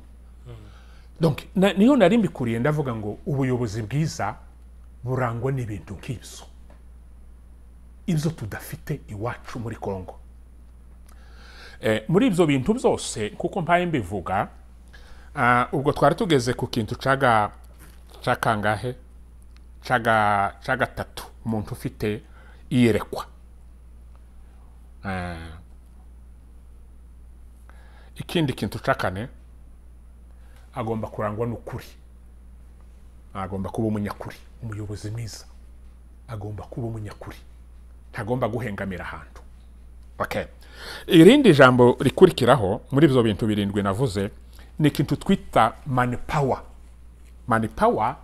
mm. niyo nari mbikuriye ndavuga ngo ubuyobozi bwiza burangwa n'ibintu nk'ibyo ibyo tudafite iwacu muri kongo eh, muri ibyo bintu byose kuko mpaye mbivuga Ah, ubwo twari tugeze ku kintu caga cakangahe caga cagatatu umuntu ufite iyerekwa eh, ikindi kintu cakane agomba kurangwa n'ukuri agomba kuba umunyakuri umuyobozi mwiza agomba kuba umunyakuri ntagomba guhengamira ahantu irindi jambo rikurikiraho muri ibyo bintu birindwi navuze ni ikintu twita manipawa manipawa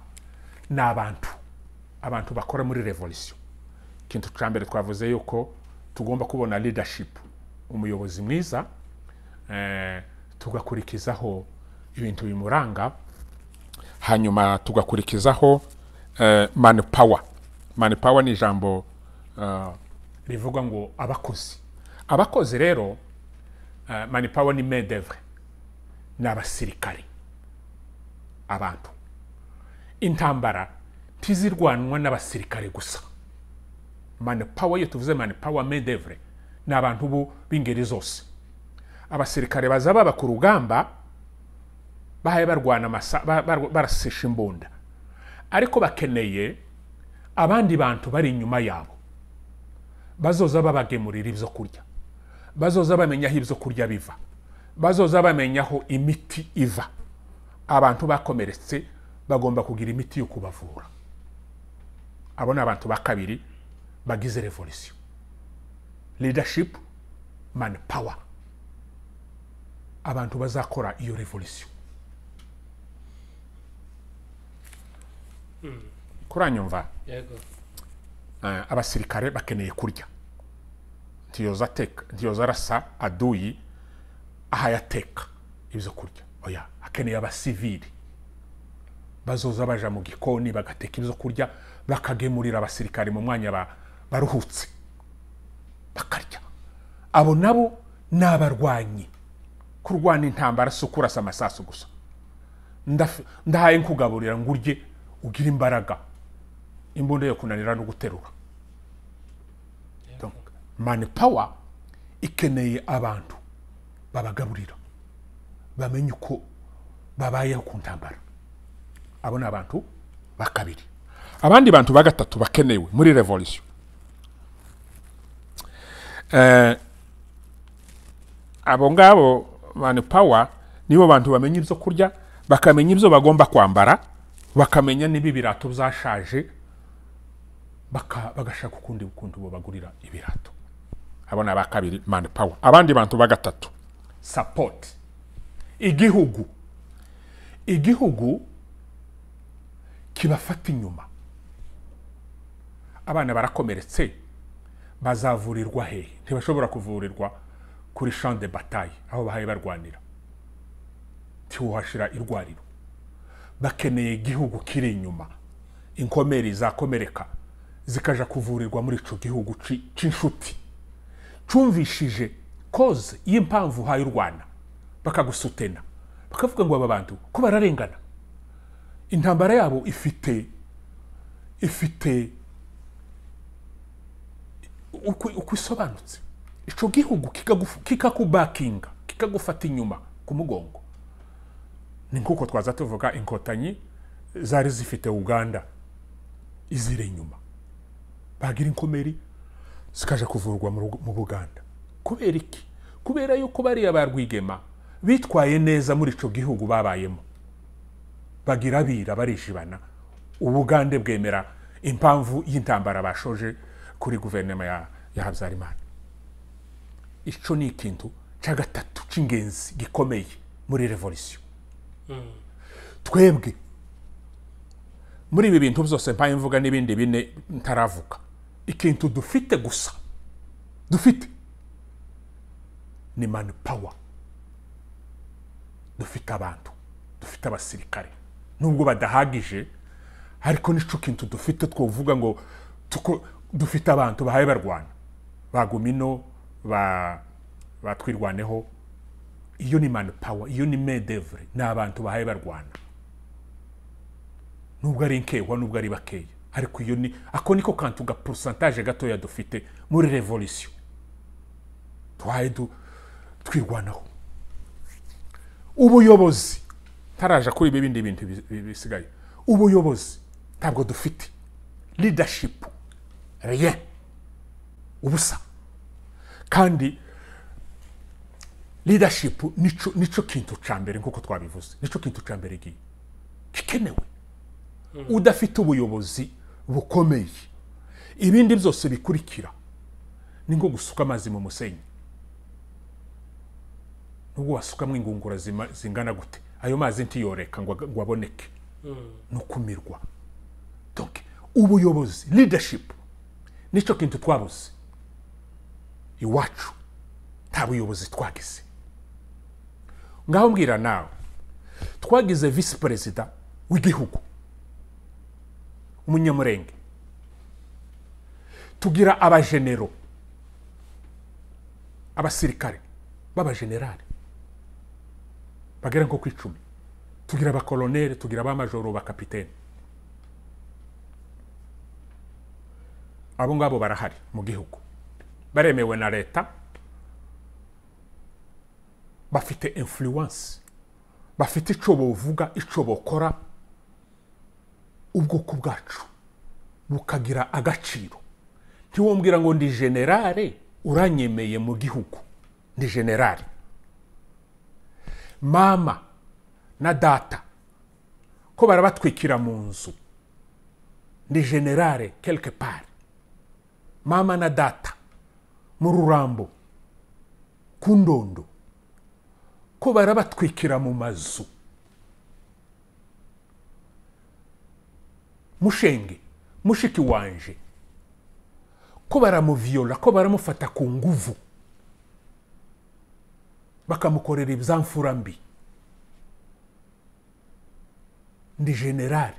ni abantu abantu bakora muri revolution ikintu cya mbere twavuze yuko tugomba kubona leadership umuyobozi mwiza eh, tugakurikizaho ibintu bimuranga hanyuma tugakurikizaho eh, manipawa manpower ni eh, rivugwa rivuga ngo abakozi abakozi rero manipawa ni medevre ni abasirikare abantu intambara ntizirwanwa n'abasirikare gusa mani iyo tuvuze mani medevure ni abantu b'ingeri zose abasirikare baza baba ku rugamba bahaye barwana barasisha imbunda ariko bakeneye abandi bantu bari inyuma yabo bazoza babagemurira ibyo kurya bazoza bamenya aho ibyo kurya biva bazoza bamenya aho imiti iva abantu bakomeretse bagomba kugira imiti yo kubavura abo ni abantu ba kabiri bagize revolisiyo leadership mani pawa abantu bazakora iyo revolisiyo kuranyumva eh, abasirikare bakeneye kurya ntiyoza teka ntiyoza rasa aduyi ahayateka ibyo kurya oya akeneye abasivili bazoza baja mu gikoni bagateka ibyo kurya bakagemurira abasirikare mu mwanya baruhutse bakarya abo nabo ni abarwanyi kurwana intambara si ukurasa amasasu gusa ndahaye nkugaburira ngo urye ugire imbaraga imbunda yo kunanira no guterura mani pawa ikeneye abantu babagaburira bamenye uko babayeho ku ntambara abo ni abantu ba kabiri abandi bantu ba gatatu bakenewe muri revolisiyo eh, abo ngabo mani pawa nibo bantu bamenya ibyo kurya bakamenya ibyo bagomba kwambara bakamenya niba ibirato byashaje bagashaka ukundi ukundi bagurira ibirato abo ni aba kabiri mani pawa abandi bantu ba gatatu support igihugu igihugu kibafata inyuma abana barakomeretse bazavurirwa he ntibashobora kuvurirwa kuri champ de bataille aho bahaye barwanira ntiwuhashira irwariro bakeneye igihugu kiri inyuma inkomere zakomereka zikaja kuvurirwa muri icyo gihugu cy'inshuti cyumvishije koze y'impamvu uhaye u rwanda bakagusutena bakavuga ngo aba bantu ko bararengana intambara yabo ifite ifite uko isobanutse icyo gihugu kikakubakinga kikagufata inyuma ku mugongo ni nk'uko twaza tuvuga inkotanyi zari zifite uganda izire inyuma bagira inkomeri zikaje kuvurwa mu buganda kubera iki kubera yuko bariya ba rwigema bitwaye neza muri icyo gihugu babayemo bagira abira barishibana ubugande bwemera impamvu y'intambara bashoje kuri guverinoma ya habyarimana icyo ni ikintu cya gatatu cy'ingenzi gikomeye muri revolisiyo twebwe muri ibi bintu byose mbaye mvuga n'ibindi bine ntaravuga ikintu dufite gusa dufite ni mani pawa dufite abantu dufite abasirikare nubwo badahagije ariko n'ico kintu dufite twovuga ngo dufite abantu bahaye barwana bagumino batwirwaneho iyo ni mani pawa iyo ni medevure ni abantu bahaye barwana nubwo ari nkewa nubwo ari bakeya ariko iyo ni ako niko kantu ga porosantaje gatoya dufite muri revolisiyo twahe du twirwanaho ubuyobozi ntaraje kuri ibi bindi bintu bisigaye ubuyobozi ntabwo dufite leadership rien ubusa kandi leadership nicyo nico kintu ca mbere nkuko twabivuze nico kintu ca mbere giye kikenewe hmm. udafite ubuyobozi bukomeye ibindi byose bikurikira ni nko gusuka amazi mu musenyi nubwo wasukamo ingungura zingana gute ayo mazi ntiyoreka ngo aboneke hmm. ni ukumirwa ubuyobozi leadership nicyo kintu twabuze iwacu nta buyobozi twagize ngaho mbwira nawe twagize visi perezida w'igihugu umunyamurenge tugira abajenero abasirikare b'abajenerali bagera nko ku icumi tugira abakoroneri tugira abamajoro bakapitene abo ngabo barahari mu gihugu baremewe na leta bafite influence bafite icyo buvuga icyo bukora ubwoko bwacu bukagira agaciro ntiwombwira ngo ndi generale uranyemeye mu gihugu ni generale mama na data ko barabatwikira mu nzu ni generale quelque part mama na data mu rurambo ku ndondo ko barabatwikira mu mazu mushenge mushiki wanje ko baramuviyola ko baramufata ku nguvu bakamukorera ibizamfura mbi ndi generale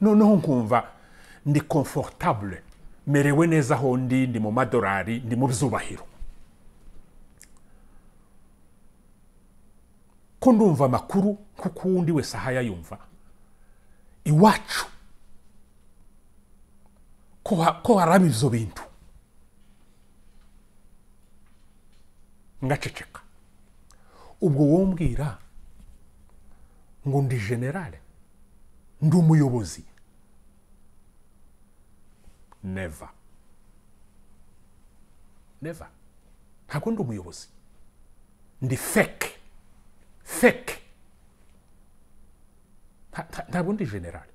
noneho nkumva ndi komforutabure merewe neza aho ndi ndi mu madorari ni mu byubahiro ko ndumva amakuru kuko uwundi wese ahayayumva iwacu ko haraba ibyo bintu ngaceceka ubwo wowe mbwira ngo ndi generale ndi umuyobozi neva neva ntabwo ndi umuyobozi ndi feke feke ntabwo ndi generale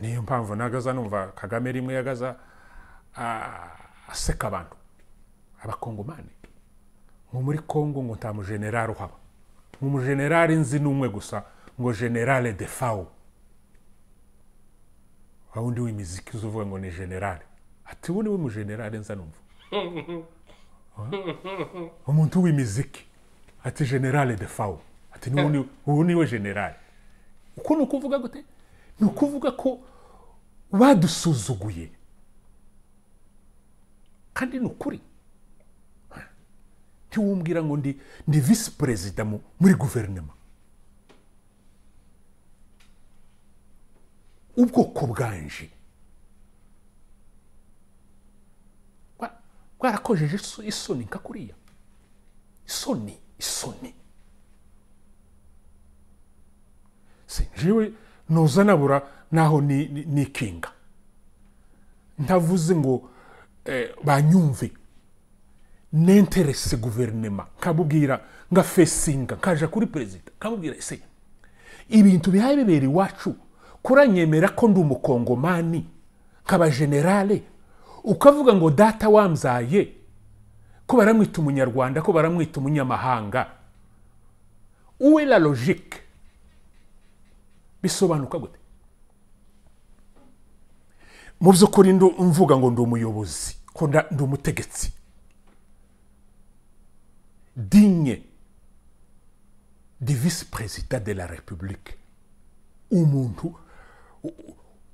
niyo mpamvu nagaza numva kagame rimwe yagaza ah, aseka abantu abakongomani nko muri congo ngo nta mujenerali uhaba umujenerali nzi n'umwe gusa ngo generale de fawo aho undi w'imiziki uzi uvuga ngo ni generale ati ubu ni we mujenerali nza numva umuntu w'imiziki ati generale de fawo ati ubu ni we generale uko ni ukuvuga gute ni ukuvuga ko badusuzuguye kandi ni ukuri ntiwumbwira eh, ngo ndi ndi visi perezida muri guverinoma ubwoko bwanje bwarakojeje isoni nka kuriya isoni isoni njyewe ntuza naho ni ikinga ntavuze ngo Eh, banyumve n'interese guverinema kabubwira nga fesinga nkaja kuri perezida nkabubwira ese ibintu bihaye bibera iwacu kuranyemera ko ndi umukongomani nkaba generale ukavuga ngo data wambyaye ko baramwita umunyarwanda ko baramwita umunyamahanga uwe la logike bisobanuka gute mu by'ukuri mvuga ngo ndi umuyobozi ko ndi umutegetsi dinye di perezida de la repubulike umuntu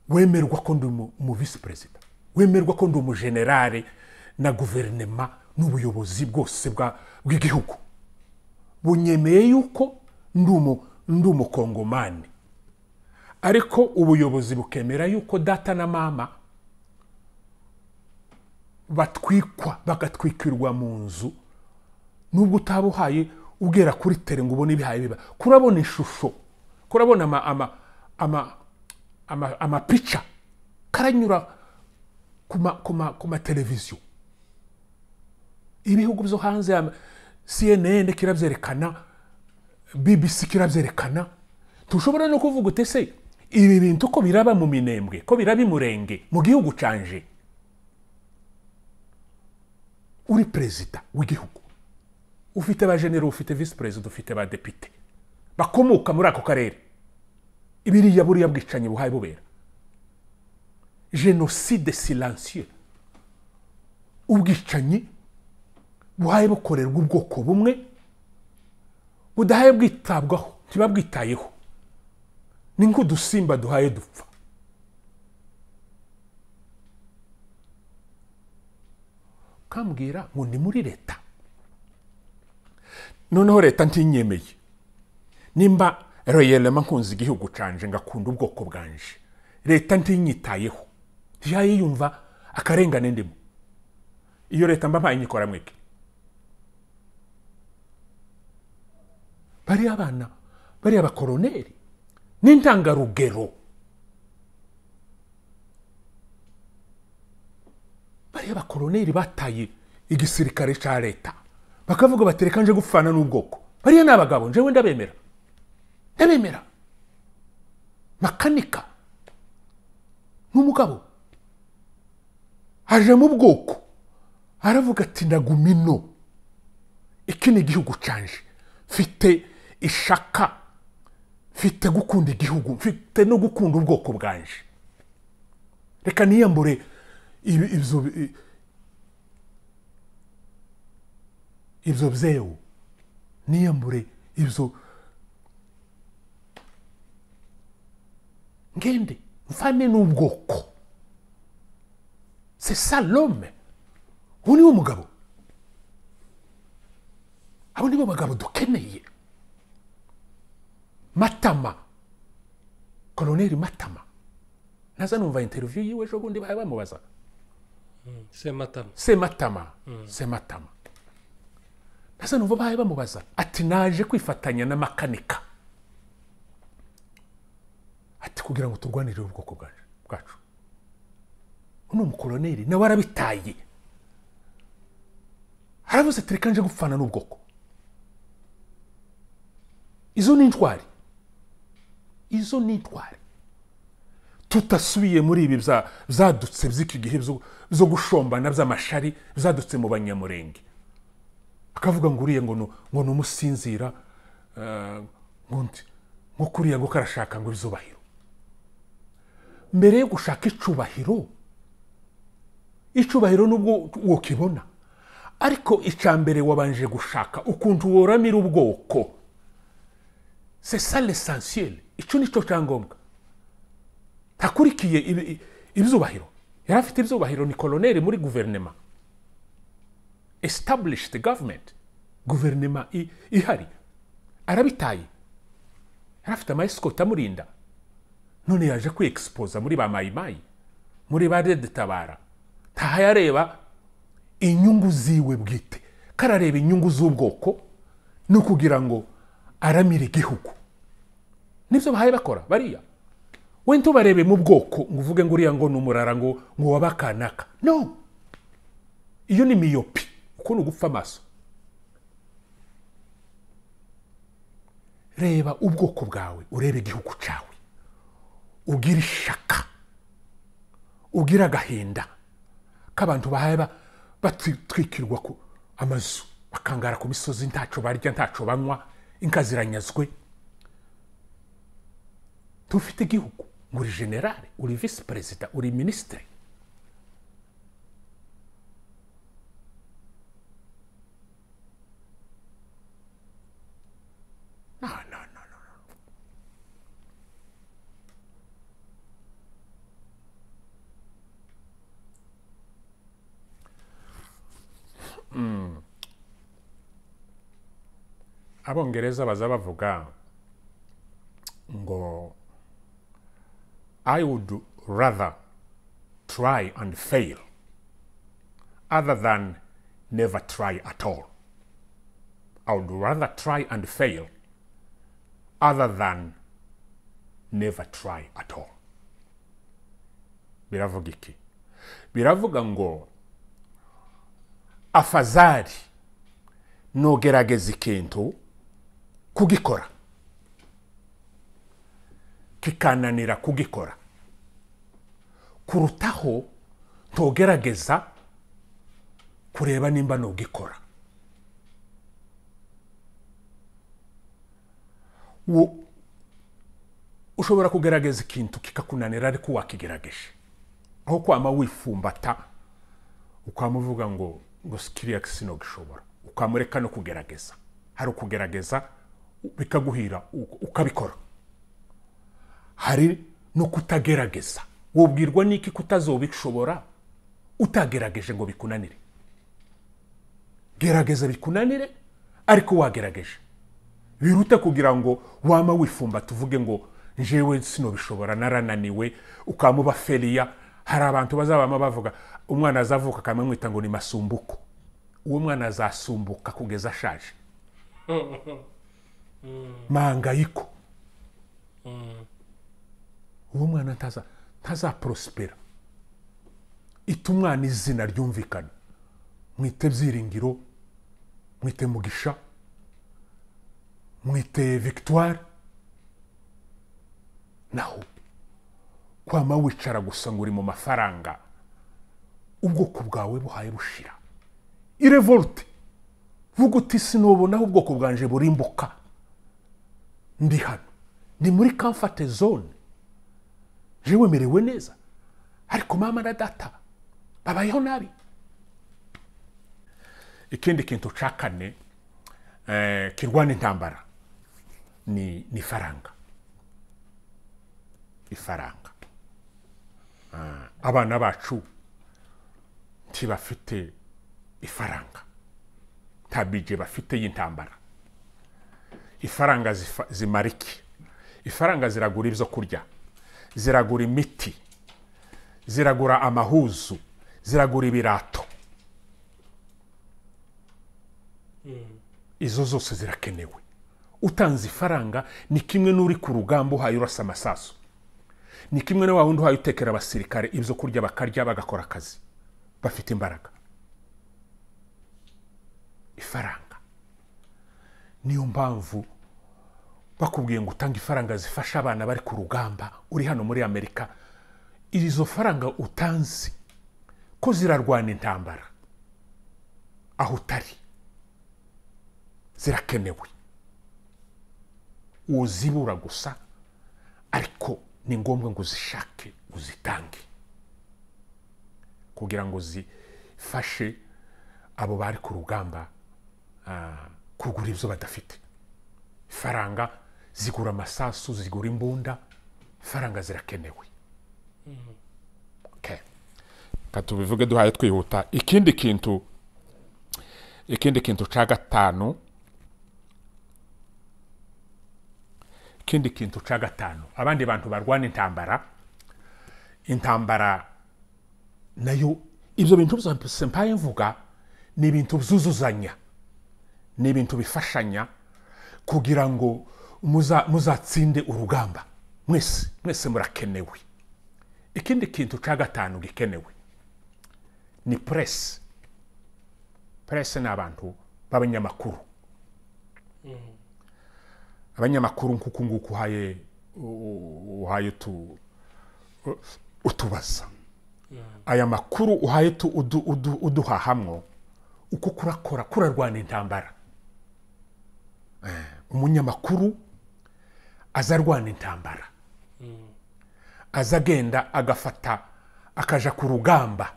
wemerwa ko ndi umu perezida wemerwa ko ndi umujenerare na guverinema n'ubuyobozi bwose bw'igihugu bunyemeye yuko ndi umukongomani ariko ubuyobozi bukemera yuko data na mama batwikwa bagatwikirwa mu nzu nubwo utaba ugera kuri tere ngo ubone ibihaye biba kurabona ishusho kurabona ama ama amapica karanyura ku ku mateleviziyo ibihugu byo hanze cnn kirabyerekana bbc kirabyerekana tushobora no kuvuga utese ibi bintu ko biraba mu minembwe ko biraba imurenge mu gihugu canje uri perezida w'igihugu ufite abajenero ufite visi perezida ufite abadepite bakomoka muri ako karere ibiriya buriya bwicanyi buhaye bubera jenoside silansiyo ubwicanyi buhaye bukorerwa ubwoko bumwe budahaye bwitabwaho ntibabwitayeho ni nk'udusimba duhaye dupfa ukambwira ngo ni muri leta noneho leta ntinyemeye nimba royerema nkunze igihugu canje ngakunda ubwoko bwanje leta ntinyitayeho ntiyayiyumva akarengane ndimo iyo leta mba mpaye nyikora mweke bariya abana bariya abakoroneri n'intangarugero bariya bakoroneri bataye igisirikare cya leta bakavuga batereka nje gupfana n'ubwoko bariya ni abagabo njyewe ndabemera ndabemera makanika n'umugabo aje mu bwoko aravuga ati ndagumino iki ni igihugu cyanje mfite ishaka mfite gukunda igihugu mfite no gukunda ubwoko bwanje reka niyambure ibyo byewu niyambure ibyo ngende mvane n'ubwoko se salome uwo niwo mugabo abo nibo bagabo dukeneye matama koloneli matama naza numva interview yiwe ejo bundi baye bamubaza mm, sematama mm. se matama naza numva baye bamubaza ati naje kwifatanya na makanika ati kugira ngo turwanirire ubwoko bwacu uno mukoloneli nawe arabitaye haravuze ati reka nje gupfana n'ubwoko izo ni intwari izo nitware tudasubiye muri ibi byadutse by'iki gihe byo gushombana by'amashari byadutse mu banyamurenge akavuga ngo uriya ngo ni umusinzira eh, nko kuriya ngo karashaka ngo izubahiro mbere yo gushaka icubahiro icubahiro nubwo wakibona ariko icya mbere wabanje gushaka ukuntu woramira ubwoko se ça l'essentiel icyo ni cyo cyangombwa ntakurikiye ibyubahiro yari afite ibyubahiro ni koroneri muri guverinema esitabulishidi gavumenti guverinema ihari arabitaye yari afite amayesikoti amurinda none yaje kwiegisipoza muri ba mayimayi muri ba redetabara ntahayareba inyungu ziwe bwite karareba inyungu z'ubwoko no kugira ngo aramire igihugu nibyo bahaye bakora bariya wenda ubarebe mu bwoko ngo uvuge ngo uriya ngo ni umurara ngo ngo wabakanaka no iyo ni miyopi uko gupfa amaso reba ubwoko bwawe urebe igihugu cyawe ugira ishaka ugira agahinda k'abantu bahaba batwikirwa ku amazu bakangara ku misozi ntacyo barya ntacyo banywa inka ziranyazwe ntufite igihugu uri generale uri não, perezida uri minisitiri hmm. abongereza baza bavuga I would rather try and fail other than never try at all. I would rather try and fail other than never try at all biravuga iki biravuga ngo afazari nogerageza ikintu kugikora kikananira kugikora kurutaho ntogerageza kureba nimba ntugikora ushobora kugerageza ikintu kikakunanira ariko wakigerageje aho kwama wifumbata ukaba ngo ngo sikiriya sinogishobora ukamureka no kugerageza hari ukugerageza bikaguhira ukabikora hari no kutagerageza wubwirwa n'iki kutazobishobora utagerageje ngo bikunanire gerageza bikunanire ariko wagerageje biruta kugira ngo wama wifumba tuvuge ngo njyewe sinubishobora narananiwe ukamuba feriya hari abantu bazabamo bavuga umwana azavuka akamwita ngo ni masumbuko uwo mwana azasumbuka kugeza ashaje mm. mangayiko mm. uwo mwana ntaza ntazaporosipera ita umwana izina ryumvikana mwite byiringiro mwite mugisha mwite victoire naho kwama wicara gusa ngo uri mu mafaranga ubwoko bwawe buhaye bushira irevolte vuga uti sinubona aho ubwoko bwanje burimbuka ndi hano ni muri kamfate zone je wemerewe neza ariko mama na data babayeho nabi ikindi kintu cya kane eh, kirwana intambara ni ifaranga ifaranga ah, abana bacu ntibafite ifaranga nta bafite y'intambara ifaranga zimara iki ifaranga ziragura ibyo kurya ziragura imiti ziragura amahuzu ziragura ibirato izo zose zirakenewe utanze ifaranga ni kimwe n'uri ku rugamba uhaye urasa amasaso ni kimwe na wundi uhaye utekera abasirikare ibyo kurya bakarya bagakora akazi bafite imbaraga ifaranga niyo mpamvu bakubwiye ngo utange ifaranga zifasha abana bari ku rugamba uri hano muri amerika izo faranga utanze ko zirarwana intambara aho utari zirakenewe uzibura gusa ariko ni ngombwa ngo uzishake uzitange kugira ngo zifashe abo bari ku rugamba ah, kugura ibyo badafite ifaranga zigura amasasu zigura imbunda faranga zirakenewe mm-hmm. tubivuge duhaye twihuta ikindi kintu ikindi kintu cya gatanu ikindi kintu cya gatanu abandi bantu barwana intambara intambara nayo ibyo bintu byose mpaye mvuga ni ibintu byuzuzanya ni ibintu bifashanya kugira ngo muzatsinde urugamba mwese mwese murakenewe ikindi kintu cya gatanu gikenewe ni puresi puresi ni abantu b'abanyamakuru mm-hmm. abanyamakuru nk'uku nguku uhaye uhaye utubaza mm-hmm. aya makuru uhaye uduhahamwo uko kurakora kurarwana intambara eh, umunyamakuru aza arwana intambara aza agenda agafata akaja ku rugamba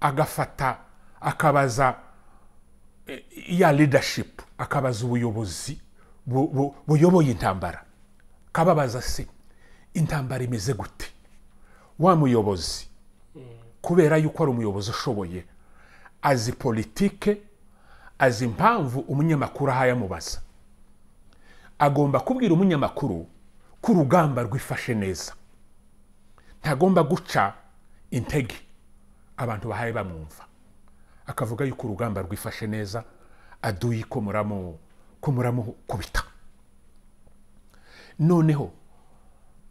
agafata akabaza eh, ya leadership akabaza ubuyobozi buyoboye intambara kababaza se intambara imeze gute wa muyobozi kubera yuko ari umuyobozi ushoboye azi politike azi impamvu umunyamakuru ahaye amubaza agomba kubwira umunyamakuru ko urugamba rwifashe neza ntagomba guca intege abantu bahaye bamwumva akavuga yuko urugamba rwifashe neza aduyi ko muramukubita noneho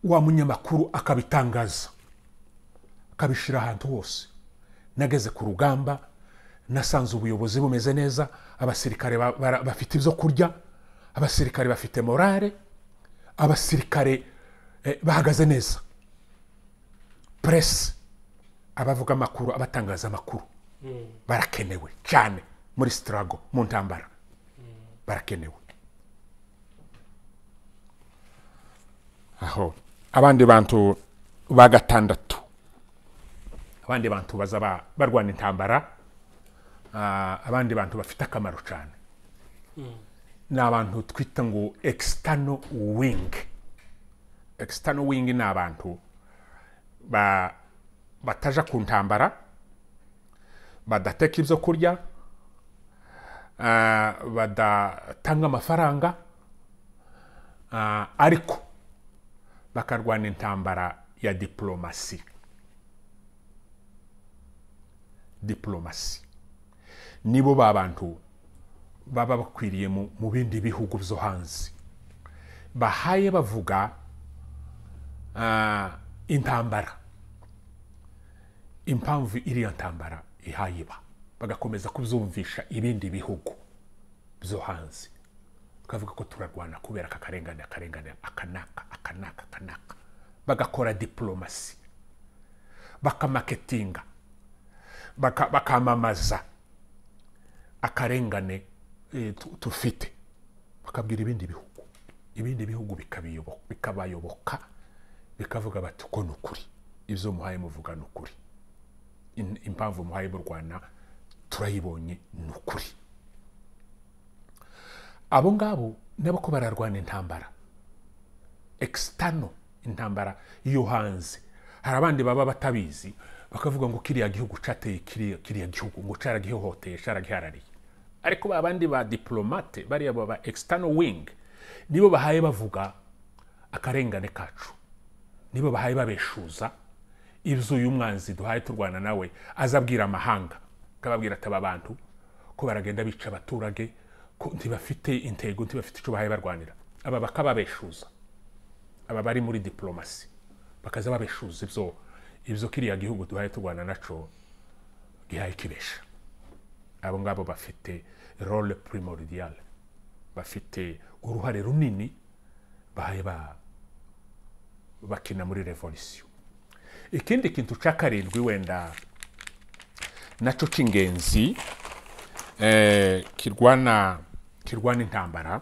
wa munyamakuru akabitangaza akabishyira ahantu hose nageze ku rugamba nasanze ubuyobozi bumeze neza abasirikare bafite ibyo kurya abasirikare bafite morale abasirikare eh, bahagaze neza puresi abavuga amakuru abatangaza amakuru hmm. barakenewe cyane muri sitarago mu ntambara hmm. barakenewe aho abandi bantu ba gatandatu abandi bantu baza barwana intambara ah, abandi bantu bafite akamaro cyane hmm. ni abantu twita ngo ekisitano wingi ekisitano wingi ni abantu bataja ku ntambara badateka ibyo kurya eh, badatanga amafaranga eh, ariko bakarwana intambara ya diporomasi diporomasi nibo ba bantu baba bakwiriye mu bindi bihugu byo hanze bahaye bavuga ah, intambara impamvu iriya ntambara ihaye iba bagakomeza kubyumvisha ibindi bihugu byo hanze tukavuga ko turarwana kubera aka karengane akarengane akanaka akanaka akanaka bagakora diporomasi bakamaketinga bakamamaza akarengane Eh, tufite bakabwira ibindi bihugu ibindi bihugu bikabayoboka bikavuga bati ko ni ukuri ibyo muhaye muvuga ni ukuri impamvu muhaye mu rwanda turayibonye ni ukuri abo ngabo nabo ko bararwana intambara ekisitano intambara yo hanze hari abandi baba batabizi bakavuga ngo kiriya gihugu cateye kiriya gihugu ngo caragihihoteye caragiharariye ariko ba bandi ba diporomate bariya ba external wing nibo bahaye bavuga akarengane kacu nibo bahaye babeshuza ibyo uyu mwanzi duhaye turwana nawe azabwira amahanga akababwira “aba bantu ko baragenda bica abaturage ko ntibafite intego ntibafite icyo bahaye barwanira aba bakababeshuza aba bari muri diporomasi bakaza babeshuza ibyo ibyo kiriya gihugu duhaye turwana nacyo gihaye kibesha abo ngabo bafite role primordial bafite uruhare runini bahaye bakina muri revolisiyo ikindi e kintu cya karindwi wenda nacyo cy'ingenzi kirwana eh, kirwana intambara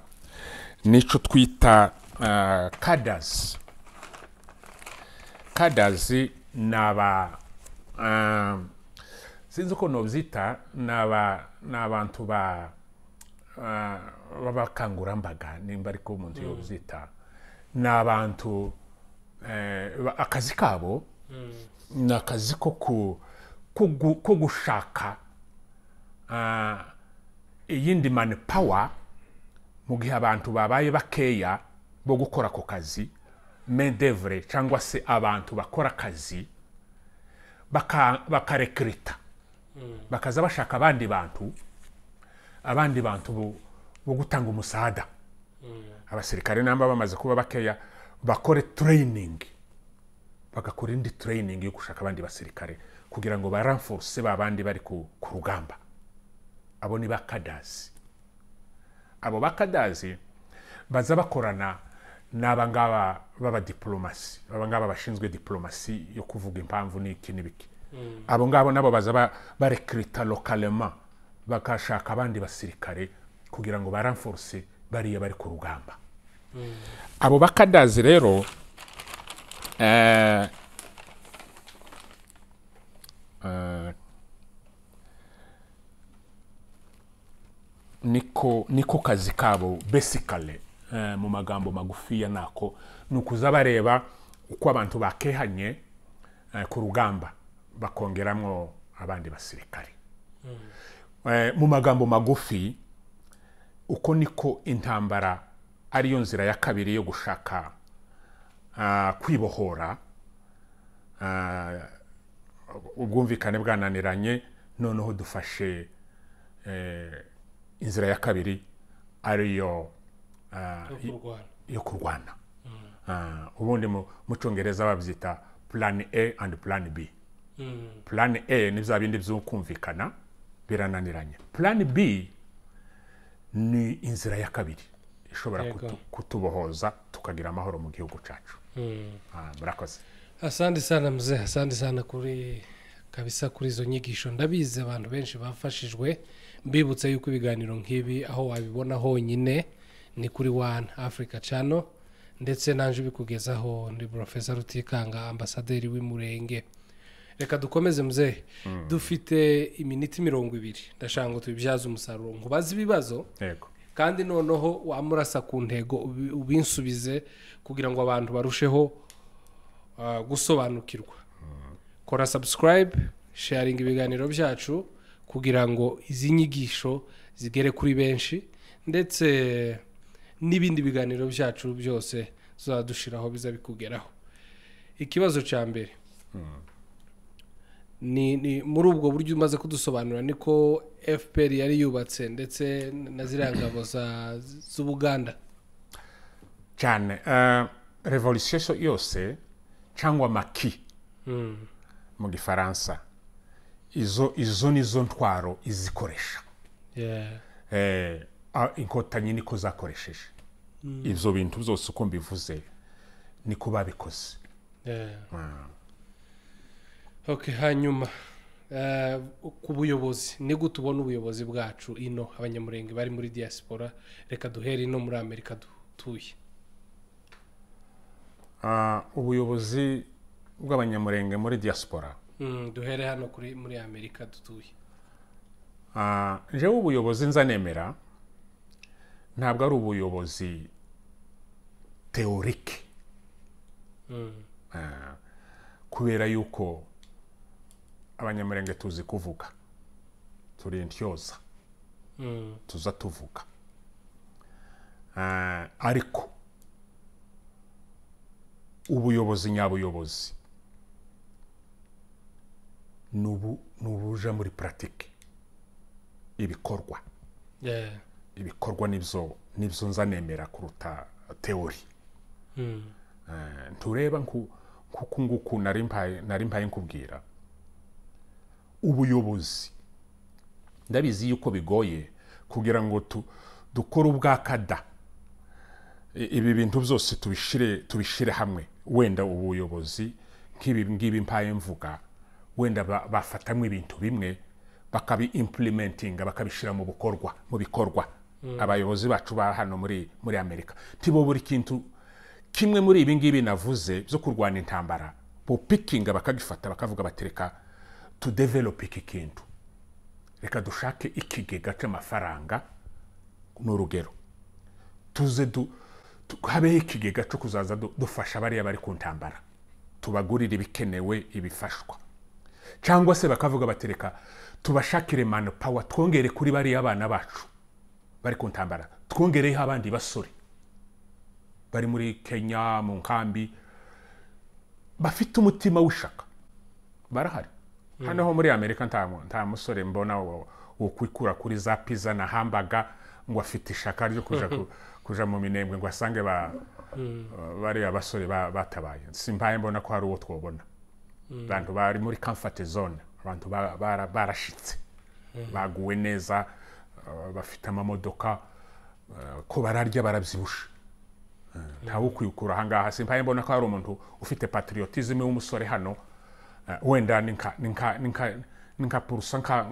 nicyo twita eh, kadazi kadazi ni aba eh, sinzi uko nobyita ni abantu b'abakangurambaga nimba ariko mu nzu hmm. yobyita ni abantu eh, akazi kabo hmm. ni akazi ko ko gushaka eh, iyindi mani pawa mu gihe abantu babaye bakeya bo gukora ako kazi medevure cyangwa se abantu bakora akazi bakarekirita Mm. bakaza bashaka abandi bantu abandi bantu bo gutanga umusada mm. abasirikare namba bamaze kuba bakeya bakore tureyiningi bagakora indi tureyiningi yo gushaka abandi basirikare kugira ngo baramforuse ba bandi bari ku rugamba abo ni bakadazi abo bakadazi baza bakorana n'aba ngaba b'abadiporomasi aba ngaba bashinzwe diporomasi yo kuvuga impamvu n'iki n'ibiki Mm. abo ngabo nabo baza barekrita lokalema bakashaka abandi basirikare kugira ngo baranforce bariye bari ku rugamba mm. abo bakadazi rero eh, eh, niko niko kazi kabo basically eh, mu magambo magufiya nako nuko zabareba bareba uko abantu bakehanye ku rugamba bakongeramo abandi basirikare mm. eh, mu magambo magufi uko niko intambara ariyo nzira ya kabiri yo gushaka ah, kwibohora ah, ubwumvikane bwananiranye noneho dufashe eh, inzira ya kabiri ariyo ah, yo kurwana mm. ubundi mu cyongereza babyita plan a and plan b Plan A ni bya bindi by'ukumvikana birananiranye Plan b ni inzira ya kabiri ishobora kutubohoza tukagira amahoro mu gihugu cyacu hmm. ah, murakoze asandi sana muzehe asandi sana kuri kabisa kuri izo nyigisho ndabizi abantu benshi bafashijwe mbibutsa yuko ibiganiro nk'ibi aho wabibona honyine ni kuri wani afurika cano ndetse nanjye ubikugezaho ni burofesa rutikanga ambasaderi w'umurenge reka dukomeze muzehe mm. dufite iminiti mirongo ibiri ndashaka ngo tubibyaze umusaruro nkubaze ibibazo kandi noneho wamurasa ku ntego ubinsubize kugira ngo abantu barusheho uh, gusobanukirwa mm. kora sabusikarayibe sharinga ibiganiro byacu kugira ngo izi nyigisho zigere kuri benshi ndetse n'ibindi biganiro byacu byose tuzadushyiraho biza bikugeraho ikibazo cya mbere mm. ni muri ubwo buryo umaze kudusobanura niko fpr yari yubatse ndetse na ziriya ngabo z'ubuganda cyane eh, revolisiyo yose cyangwa maki hmm. mu gifaransa izo izo nizo ntwaro izikoresha eh, inkotanyi niko zakoresheje hmm. ibyo bintu byose uko mbivuze niko babikoze ah. oke hanyuma eh, ku buyobozi ni gute ubona ubuyobozi bwacu ino abanyamurenge bari muri diaspora reka duhere ino muri amerika dutuye ah, ubuyobozi bw'abanyamurenge muri diaspora hmm, duhere hano kuri muri amerika dutuye ah, njyewe ubuyobozi nzanemera ntabwo ari ubuyobozi teorike hmm. ah, kubera yuko abanyamurenge tuzi kuvuga turi intyoza hmm. tuza tuvuga eh, ariko ubuyobozi nyabuyobozi nubuja muri puratike ibikorwa ibikorwa nibyo nza nemera kuruta teori hmm. eh, ntureba nk'uku nguku nari mpaye nkubwira ubuyobozi ndabizi yuko bigoye kugira ngo dukore ubwakada ibi bintu byose tubishyire hamwe wenda ubuyobozi nk'ibi ngibi mpaye mvuga wenda bafatamo ibintu bimwe bakabi implementinga bakabishyira mu bukorwa mu bikorwa mm. abayobozi bacu ba hano muri muri amerika ntibo buri kintu kimwe muri ibi ngibi navuze byo kurwanya intambara bo pikinga bakagifata bakavuga batereka tudevelope iki kintu reka dushake ikigega cy'amafaranga ni urugero tuze habeho ikigega cyo kuzaza dufasha bariya bari ku ntambara tubagurire ibikenewe ibifashwa cyangwa se bakavuga batereka tubashakire mani pawa twongere kuri bariya abana bacu bari ku ntambara twongereho abandi basore bari muri kenya mu nkambi bafite umutima w'ishaka barahari Mm. hano ho muri amerika nta musore mbona wo kwikura kuri za piza na hambaga ngo afite ishaka ryo kujya mu minembwe ngo asange mm. bariya basore batabaye simbaye mbona ko hari uwo twabona mm. abantu bari muri kamfate zone abantu barashitse baguwe neza uh, bafite amamodoka uh, ko bararya barabyibushe uh, ntawe ukwikura ahangaha simbaye mbona ko hari umuntu ufite patriotisme w'umusore hano Eh, wenda nka nka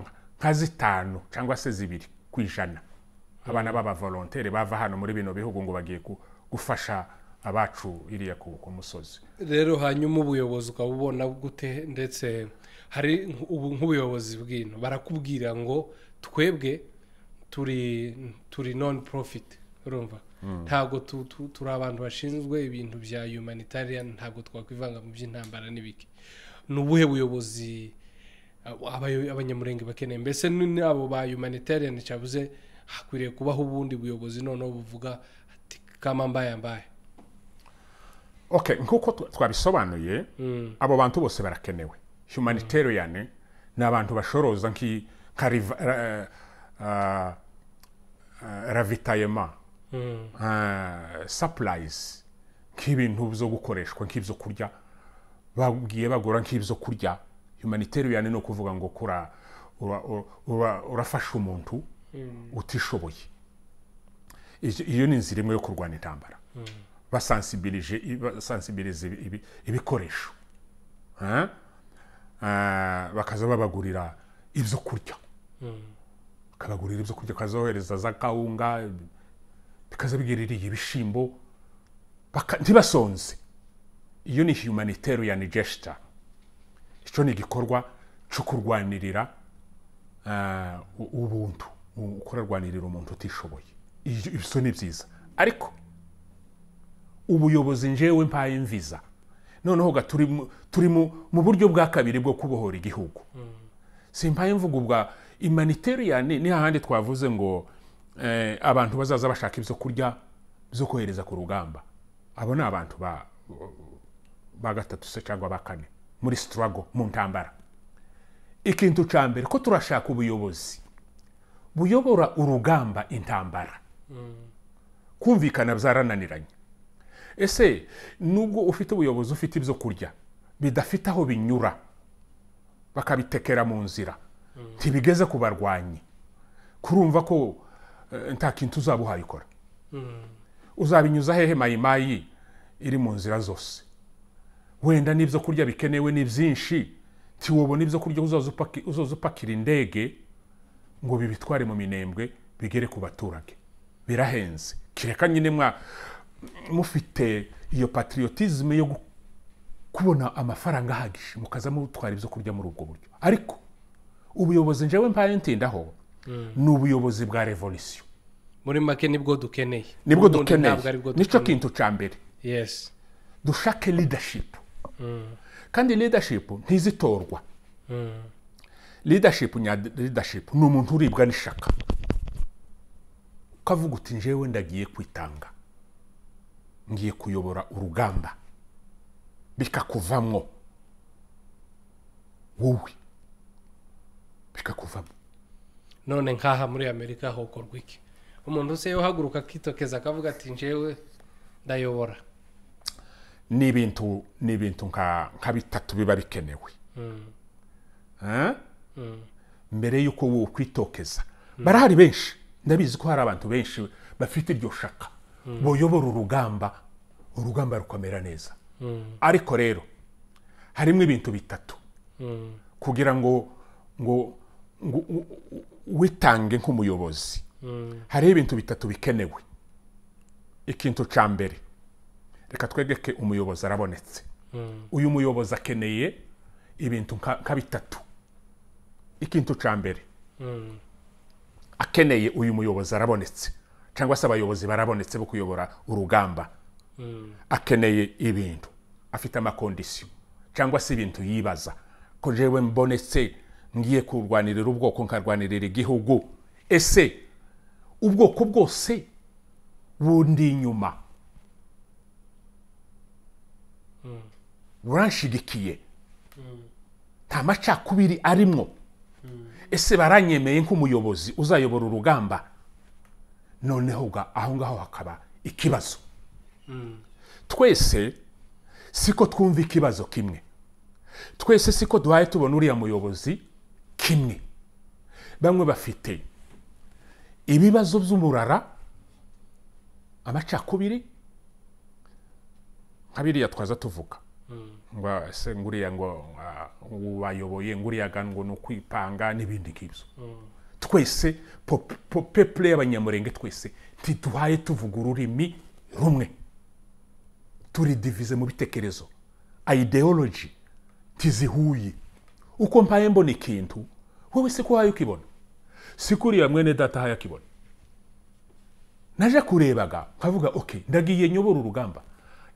zitanu cyangwa se zibiri ku ijana abana b'abavolontere bava hano muri bino bihugu ngo bagiye gufasha abacu iriya ku musozi rero hanyuma ubuyobozi ukaba ubona gute ndetse hari ubu nk'ubuyobozi bw'ino barakubwira ngo twebwe turi turi noni porofiti urumva hmm. ntabwo turi abantu bashinzwe ibintu bya humanitarian ntabwo twakwivanga mu by'intambara n'ibiki ni ubuhe buyobozi uh, abanyamurenge bakeneye mbese abo ba humanitarian cyabuze hakwiriye kubaho ubundi buyobozi noneho buvuga ati kama mbaye mbaye ok nk'uko twabisobanuye hmm. abo bantu bose barakenewe humanitarian hmm. ni abantu bashoroza nka uh, uh, ravitayema hmm. sapurayizi nk'ibintu byo gukoreshwa nk'ibyo kurya babwiye bagura nk'ibyo kurya humanitarian ni ukuvuga ngo kura urafasha umuntu hmm. utishoboye iyo ni inzira imwe yo kurwanya intambara hmm. basansibiliza ibikoresho ah, bakaza babagurira ibyo kurya hmm. bakabagurira ibyo kurya bakazohereza za kawunga bikaza bigirira ibishyimbo ntibasonze iyo ni humanitarian gesture icyo ni igikorwa cyo kurwanirira eh, ubuntu kurarwanirira umuntu utishoboye ibyo ni byiza ariko ubuyobozi njewe mpaye mviza noneho turi mu buryo bwa kabiri bwo kubohora igihugu mm. simpaye mvuga ubwa imaniteriyani ni hahandi twavuze ngo eh, abantu bazaza bashaka ibyo kurya byo kohereza ku rugamba abo ni abantu ba ba gatatu se cyangwa ba kane muri sitarago mu ntambara ikintu cya mbere ko turashaka ubuyobozi buyobora urugamba intambara mm. kumvikana byarananiranye ese nubwo ufite ubuyobozi ufite ibyo kurya bidafite aho binyura bakabitekera mu nzira mm. ntibigeze ku barwanyi kurumva ko eh, nta kintu uzaba uhayikora mm. uzabinyuza hehe mayimayi iri mu nzira zose wenda n'ibyo kurya bikenewe ni byinshi ntiwubona ibyo kurya uzoza upakira indege ngo bibitware mu minembwe bigere ku baturage birahenze kereka nyine mwa mufite iyo patriotisme yo kubona amafaranga ahagije mukaza mutwara ibyo kurya muri ubwo buryo ariko ubuyobozi njyewe mpaye ntindaho mm. ni ubuyobozi bwa revolisiyo muri make nibwo dukeneye nibwo dukeneye nicyo kintu cya mbere dushake leadership Mm. kandi leadership ntizitorwa mm. leadership nya leadership ni umuntu uribwa n'ishaka ukavuga uti njyewe ndagiye kwitanga ngiye kuyobora urugamba bikakuvamo wowe bikakuvamo none nk'aha muri amerika hokorwa iki umuntu se uhaguruka akitokeza akavuga ati njyewe ndayobora nibintu ibintu nka bitatu biba bikenewe mm. Eh? Mm. mbere y'uko ukwitokeza mm. barahari benshi ndabizi ko hari abantu benshi bafite iryo shaka buyobora urugamba urugamba rukomera neza ariko rero harimo ibintu bitatu kugira ngo ngo witange nk'umuyobozi hariho ibintu bitatu bikenewe ikintu cya mbere reka twegeke umuyobozi arabonetse hmm. uyu muyobozi akeneye ibintu nka bitatu ikintu cya mbere hmm. akeneye uyu muyobozi arabonetse cyangwa se abayobozi barabonetse bo kuyobora urugamba hmm. akeneye ibintu afite amakondisiyo cyangwa se ibintu yibaza ko jewe mbonetse ngiye kurwanirira ubwoko nkarwanirira igihugu ese ubwoko bwose bundi inyuma buranshigikiye hmm. nta macakubiri arimo hmm. ese baranyemeye nk'umuyobozi uzayobora urugamba noneho aho ngaho hakaba ikibazo hmm. twese siko twumva ikibazo kimwe twese siko duhaye tubona uriya muyobozi kimwe bamwe bafite ibibazo by'umurara amacakubiri nka biriya twaza tuvuga ngo ese nguriya ngo bayoboye nguriya ngo ni ukwipanga n'ibindi nk'ibyo mm. twese pepure y'abanyamurenge twese ntiduhaye tuvuga ururimi rumwe turi divize mu bitekerezo ideology ntizihuye uko mpaye mbona ikintu wowe si ko uhaye ukibona si kuriya mwene data ahaye akibona naje kurebaga nkavuga oke ndagiye nyobora urugamba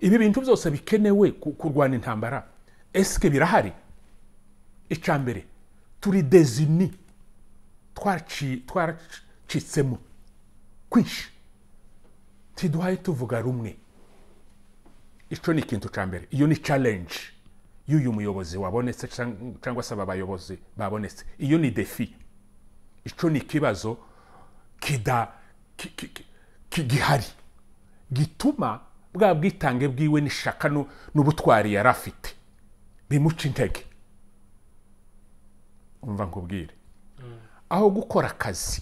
ibi bintu byose bikenewe kurwanya intambara esike birahari icya mbere turi dezini twaracitsemo kwinshi ntiduhaye tuvuga rumwe icyo ni ikintu cya mbere iyo ni challenge y'uyu muyobozi wabonetse cyangwa se aba bayobozi babonetse iyo ni defi icyo ni ikibazo kida gituma bwa bwitange bwiwe n'ishaka n'ubutwari yari afite bimuca intege umva nkubwire mm. aho gukora akazi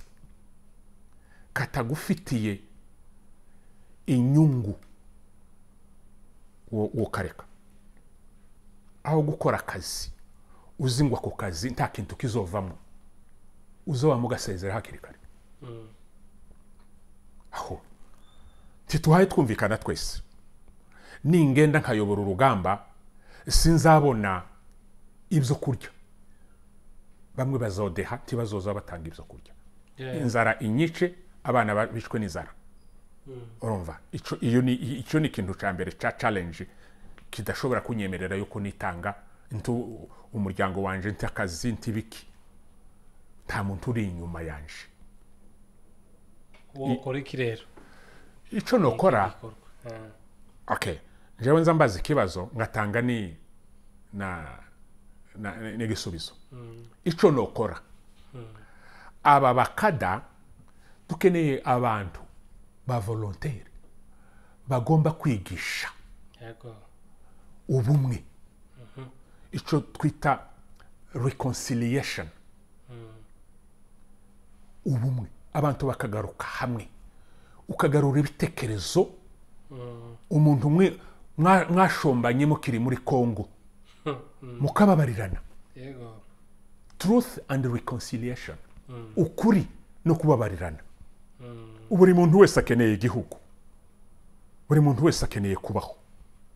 katagufitiye inyungu uwo kareka aho gukora akazi uzingwa ku kazi nta kintu kizovamo uzobamo ugasezera hakiri kare mm. aho ntituhaye twumvikana twese ningenda nkayobora urugamba sinzabona ibyo kurya bamwe bazodeha ntibazoza batanga ibyo kurya inzara inyice abana bicwe n'inzara mm. urumva icyo ni ikintu cya mbere cya challenge kidashobora kunyemerera yuko nitanga umuryango wanjye akazi ntibiki nta muntu uri inyuma yanjye wowe iki rero icyo nukora eh. njyewe nza mbaza ikibazo ngatanga ni n'igisubizo mm. icyo nukora mm. aba bakada dukeneye abantu ba volonteri bagomba kwigisha ubumwe mm-hmm. icyo twita reconciliation mm. ubumwe abantu bakagaruka hamwe ukagarura ibitekerezo umuntu umwe mwashombanye mukiri muri congo mukababarirana truth and reconciliation hmm. ukuri no kubabarirana hmm. buri muntu wese akeneye igihugu buri muntu wese akeneye kubaho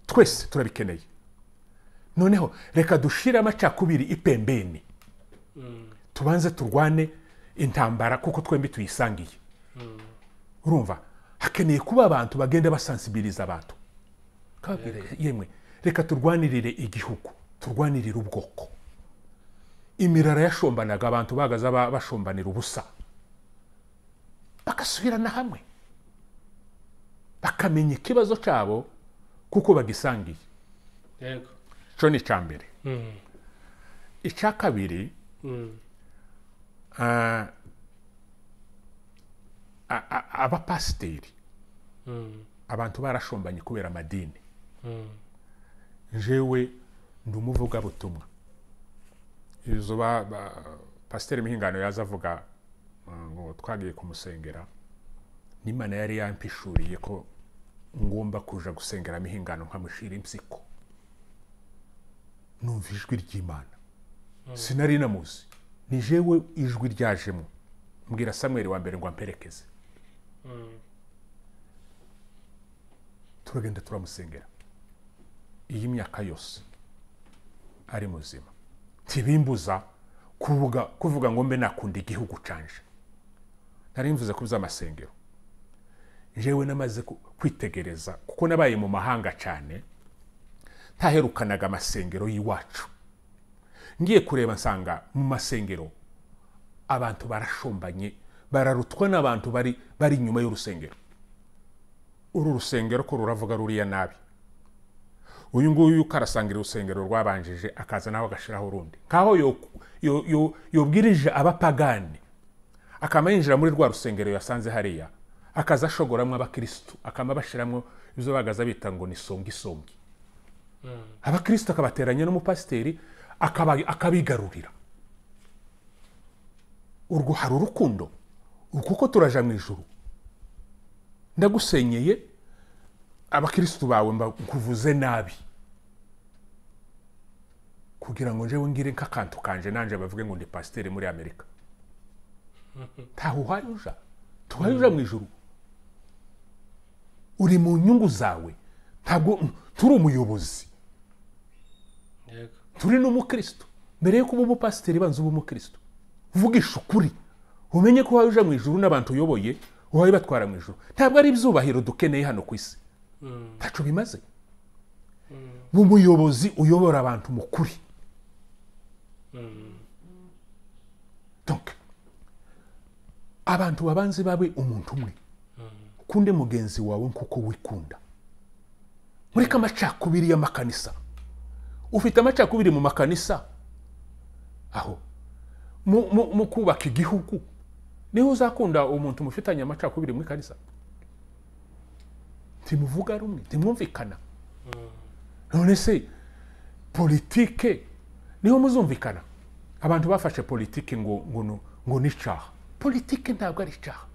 twese turabikeneye noneho reka dushire amacakubiri ipembeni hmm. tubanze turwane intambara kuko twembi tuyisangiye urumva hakeneye kuba abantu bagenda basansibiriza abantu yemwe reka turwanirire igihugu turwanirire ubwoko imirara yashombanaga abantu bahagaze bashombanira ubusa bagasubirana hamwe bakamenya ikibazo cyabo kuko bagisangiye icyo ni icya mbere hmm. icya kabiri hmm. eh, abapasiteri hmm. abantu barashombanye kubera amadini hmm. njyewe ni umuvugabutumwa izo pasiteri mihingano yaza avuga ah, ngo twagiye kumusengera n'imana yari yampishuriye ko ngomba kuja gusengera mihingano nkamushira impyiko numva ijwi ry'imana hmm. sinari namuzi ni jewe ijwi ryajemo mbwira samweri wa mbere ngo amperekeze turagenda turamusengera iyi myaka yose ari muzima ntibimbuza kuvuga ngo mbe nakunda igihugu canje mvuze kubuza amasengero njyewe namaze kwitegereza kuko nabaye mu mahanga cyane ntaherukanaga amasengero y'iwacu ngiye kureba nsanga mu masengero abantu barashombanye bararutwa n'abantu bari bari inyuma y'urusengero uru rusengero ko ruravuga ruriya nabi uyu nguyu ukarasanga urusengero rwabanjije akaza nawe agashyiraho urundi nkaho yobwirije abapagani akaba yinjira muri rwa rusengero yasanze hariya akaza ashogoramo abakirisitu akaba abashyiramo ibyo bagaza bita ngo ni songisongi hmm. abakirisitu akabateranya n'umupasiteri akabigarurira urwo hari urukundo kuko turaja mu ijoro ndagusenyeye abakirisitu bawe mbakuvuze nabi kugira ngo njyewe ngire nk'akantu kanje nanjye bavuge ngo ndi pasiteri muri amerika ntaho uhari uja tuhaye uja mu ijoro uri mu nyungu zawe ntabwo mm, turi umuyobozi turi n'umukirisitu mbere yo kuba umupasiteri banze uba umukirisitu vugisha ukuri umenye ko wowe uje mu ijuru n'abantu uyoboye wowe batwara mu ijuru ntabwo ari ibyubahiro dukeneye hano ku isi mm. ntacyo bimaze mm. mu muyobozi uyobora abantu mukuri mm. abantu babanze babe umuntu umwe ukunde mugenzi wawe nk'uko wikunda mureke amacakubiri y'amakanisa ufite amacakubiri mu makanisa aho mu kubaka igihugu niba uzakunda umuntu mufitanye amacakubiri muri kanisa ntimuvuga rumwe ntimwumvikana hmm. none se politike niho muzumvikana abantu bafashe politike ngo ngo ngo ni politike ntabwo ari icyaha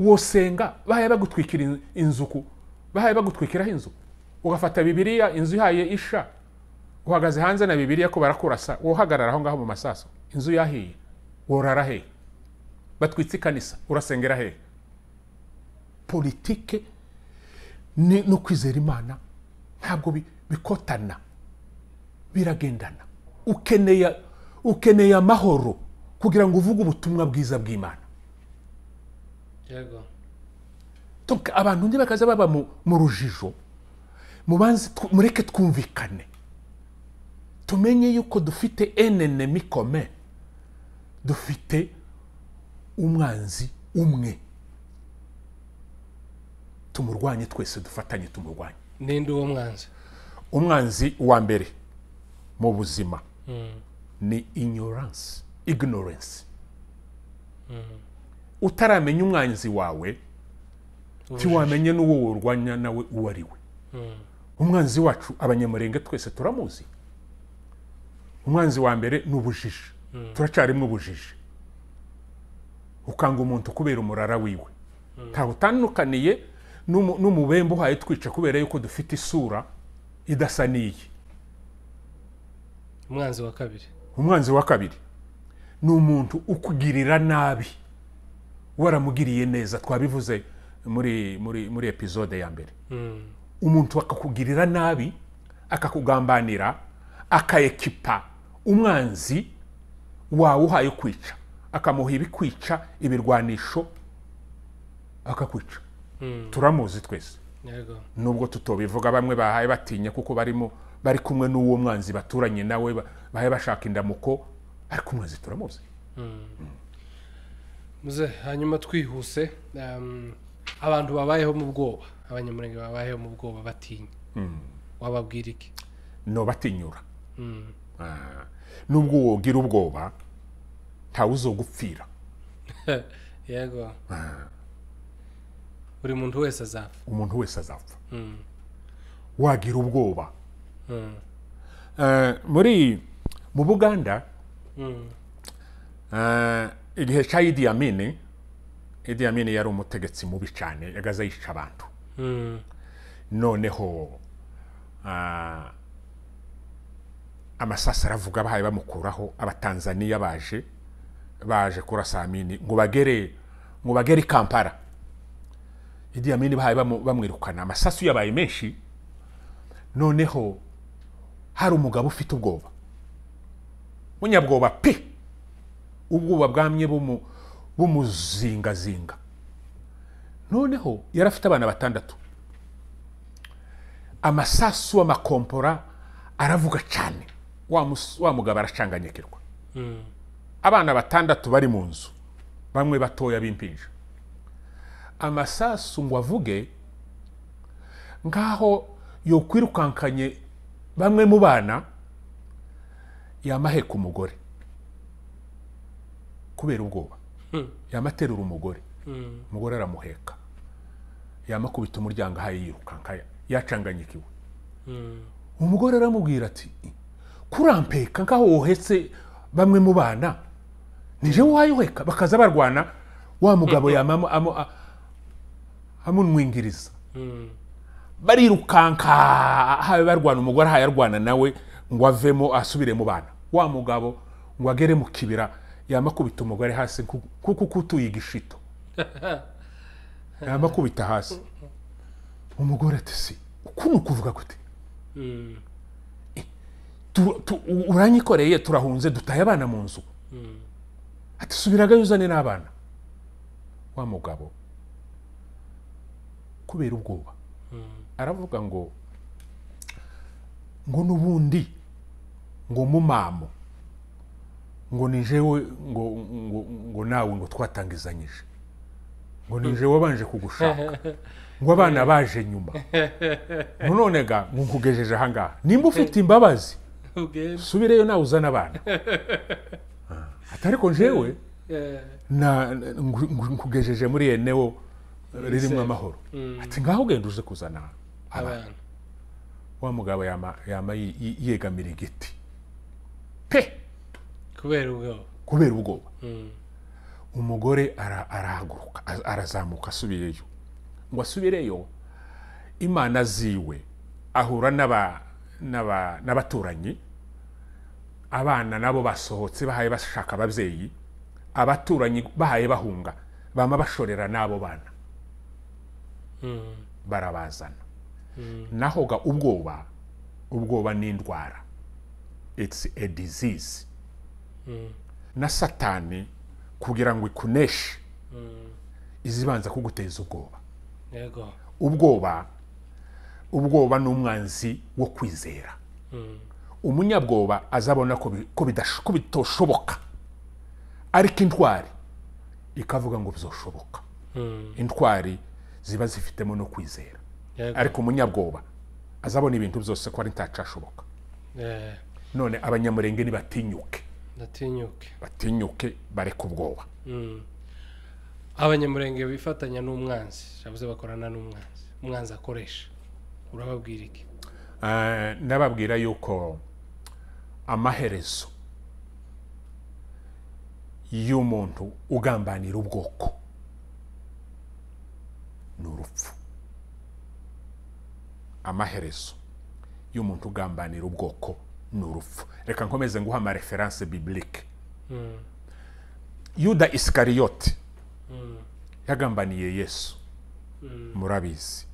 wosenga bahaye bagutwikira inzuku ku bahaye bagutwikiraho inzu ugafata bibiriya inzu ihaye isha uhagaze hanze na bibiriya ko barakurasa wohagarara aho ngaho mu masaso inzu yahiye worara hehe batwitse ikanisa urasengera hehe politike no kwizera imana ntabwo bikotana biragendana ukeneye ukeneye amahoro kugira ngo uvuge ubutumwa bwiza bw'imana abantu undi bakaza baba mu rujijo mureke twumvikane tumenye yuko dufite enene kome dufite umwanzi umwe tumurwanye twese dufatanye tumurwanye ninde uwo mwanzi umwanzi wa mbere mu buzima hmm. ni ignorance ignorance hmm. utaramenya umwanzi wawe ntiwamenye n'uwo wurwanya nawe uwo ari we hmm. umwanzi wacu abanyamurenge twese turamuzi umwanzi wa mbere ni ubujiji turacarimo ubujiji ukanga umuntu kubera umurara wiwe ntawe utandukaniye n'umubembe uhaye twica kubera yuko dufite isura idasa n'iyi umwanzi wa kabiri umwanzi wa kabiri ni umuntu ukugirira nabi waramugiriye neza twabivuze muri muri muri epizode ya mbere hmm. umuntu akakugirira nabi akakugambanira akayekipa umwanzi wawe uhaye kwica akamuha ibikwica ibirwanisho akakwica hmm. turamuzi twese nubwo tutobivuga bamwe bahaye batinya kuko barimo bari kumwe n'uwo mwanzi baturanye nawe bahaye bashaka indamuko ariko umwanzi turamuzi hmm. muze hanyuma twihuse um, abantu babayeho mu bwoba abanyamurenge babayeho mu bwoba batinya hmm. wababwira iki ni batinyura ah. nubwo wogira ubwoba ntawe uzogupfira yego buri muntu wese azapfa umuntu wese azapfa hmm. wagira ubwoba hmm. eh, muri mu buganda hmm. eh, igihe cya idi yamini idi yamini yari umutegetsi mubi cyane yagaze yica abantu noneho eh, amasasara aravuga bahaye bamukuraho abatanzaniya baje baje kura saa mini ngo bagere ngo bagere i kampara idi amini bahaye bamwirukana amasasu yabaye menshi noneho hari umugabo ufite ubwoba munyabwoba pe ubwoba bwamye bumuzingazinga noneho yari afite abana batandatu amasasu amakompora aravuga cyane wa mugabo aracanganyekirwa hmm. abana batandatu bari mu nzu bamwe batoya b'impinja amasasu ngo avuge nk'aho yokwirukankanye bamwe mu bana yamaheka umugore kubera ubwoba hmm. yamaterura umugore hmm. umugore aramuheka yamakubita umuryango ahaye yirukanka yacanganyikiwe hmm. umugore aramubwira ati kurampeka nk'aho wohetse bamwe mu bana nije wowe bakaza barwana wa hmm. mugabo yamama amunwingiriza hmm. barirukanka ahawe barwana umugore ahaye nawe ngo avemo asubire mu bana wa mugabo ngo agere mu kibira yamakubita umugore hasi kuko utuye igishito yamakubita hasi umugore ati si ukuntu kuvuga gute hmm. eh, uranyikoreye turahunze dutaye abana mu nzu ati subiragayo uzane n'abana wa mugabo kubera ubwoba hmm. aravuga ngo ngo n'ubundi ngo mumamo ngo ni jewe ngo ngo nawe ngo twatangizanyije ngo ni wabanje kugushaka ngo abana baje nyuma none ga ngo nkugejeje ahangaha nimba ufite imbabazi subireyo nawe uzana abana atari ko njyewe eh, eh. nkugejeje muri yenewo eh, ririmo amahoro mm. ati ngaho ugenda uje kuzana abantu wa mugabo yama yegamira igiti pe kubera ubwoba kubera ubwoba mm. umugore arahaguruka arazamuka asubireyo ngo asubireyo imana ziwe ahura n'abaturanyi abana nabo basohotse bahaye bashaka ababyeyi abaturanyi bahaye bahunga bama bashorera n'abo bana hmm. barabazana hmm. naho ga ubwoba ubwoba ni indwara it's a disease hmm. na satani kugira ngo ikuneshe izibanza kuguteza ubwoba ubwoba ubwoba ni umwanzi wo kwizera umunyabwoba azabona ko bitoshoboka ariko intwari ikavuga ngo bizoshoboka hmm. intwari ziba zifitemo no kwizera ariko umunyabwoba azabona ibintu byose ko ari ntacashoboka eh. none abanyamurenge ntibatinyuke batinyuke bareke ubwoba hmm. abanyamurenge bifatanya n'umwanzi babuze bakorana n'umwanzi umwanzi akoresha urababwira iki eh, nababwira yuko amaherezo y'umuntu ugambanira ubwoko ni urupfu amaherezo y'umuntu ugambanira ubwoko ni urupfu reka nkomeze nguha amareferanse bibilike yuda isikariyote yagambaniye yesu murabizi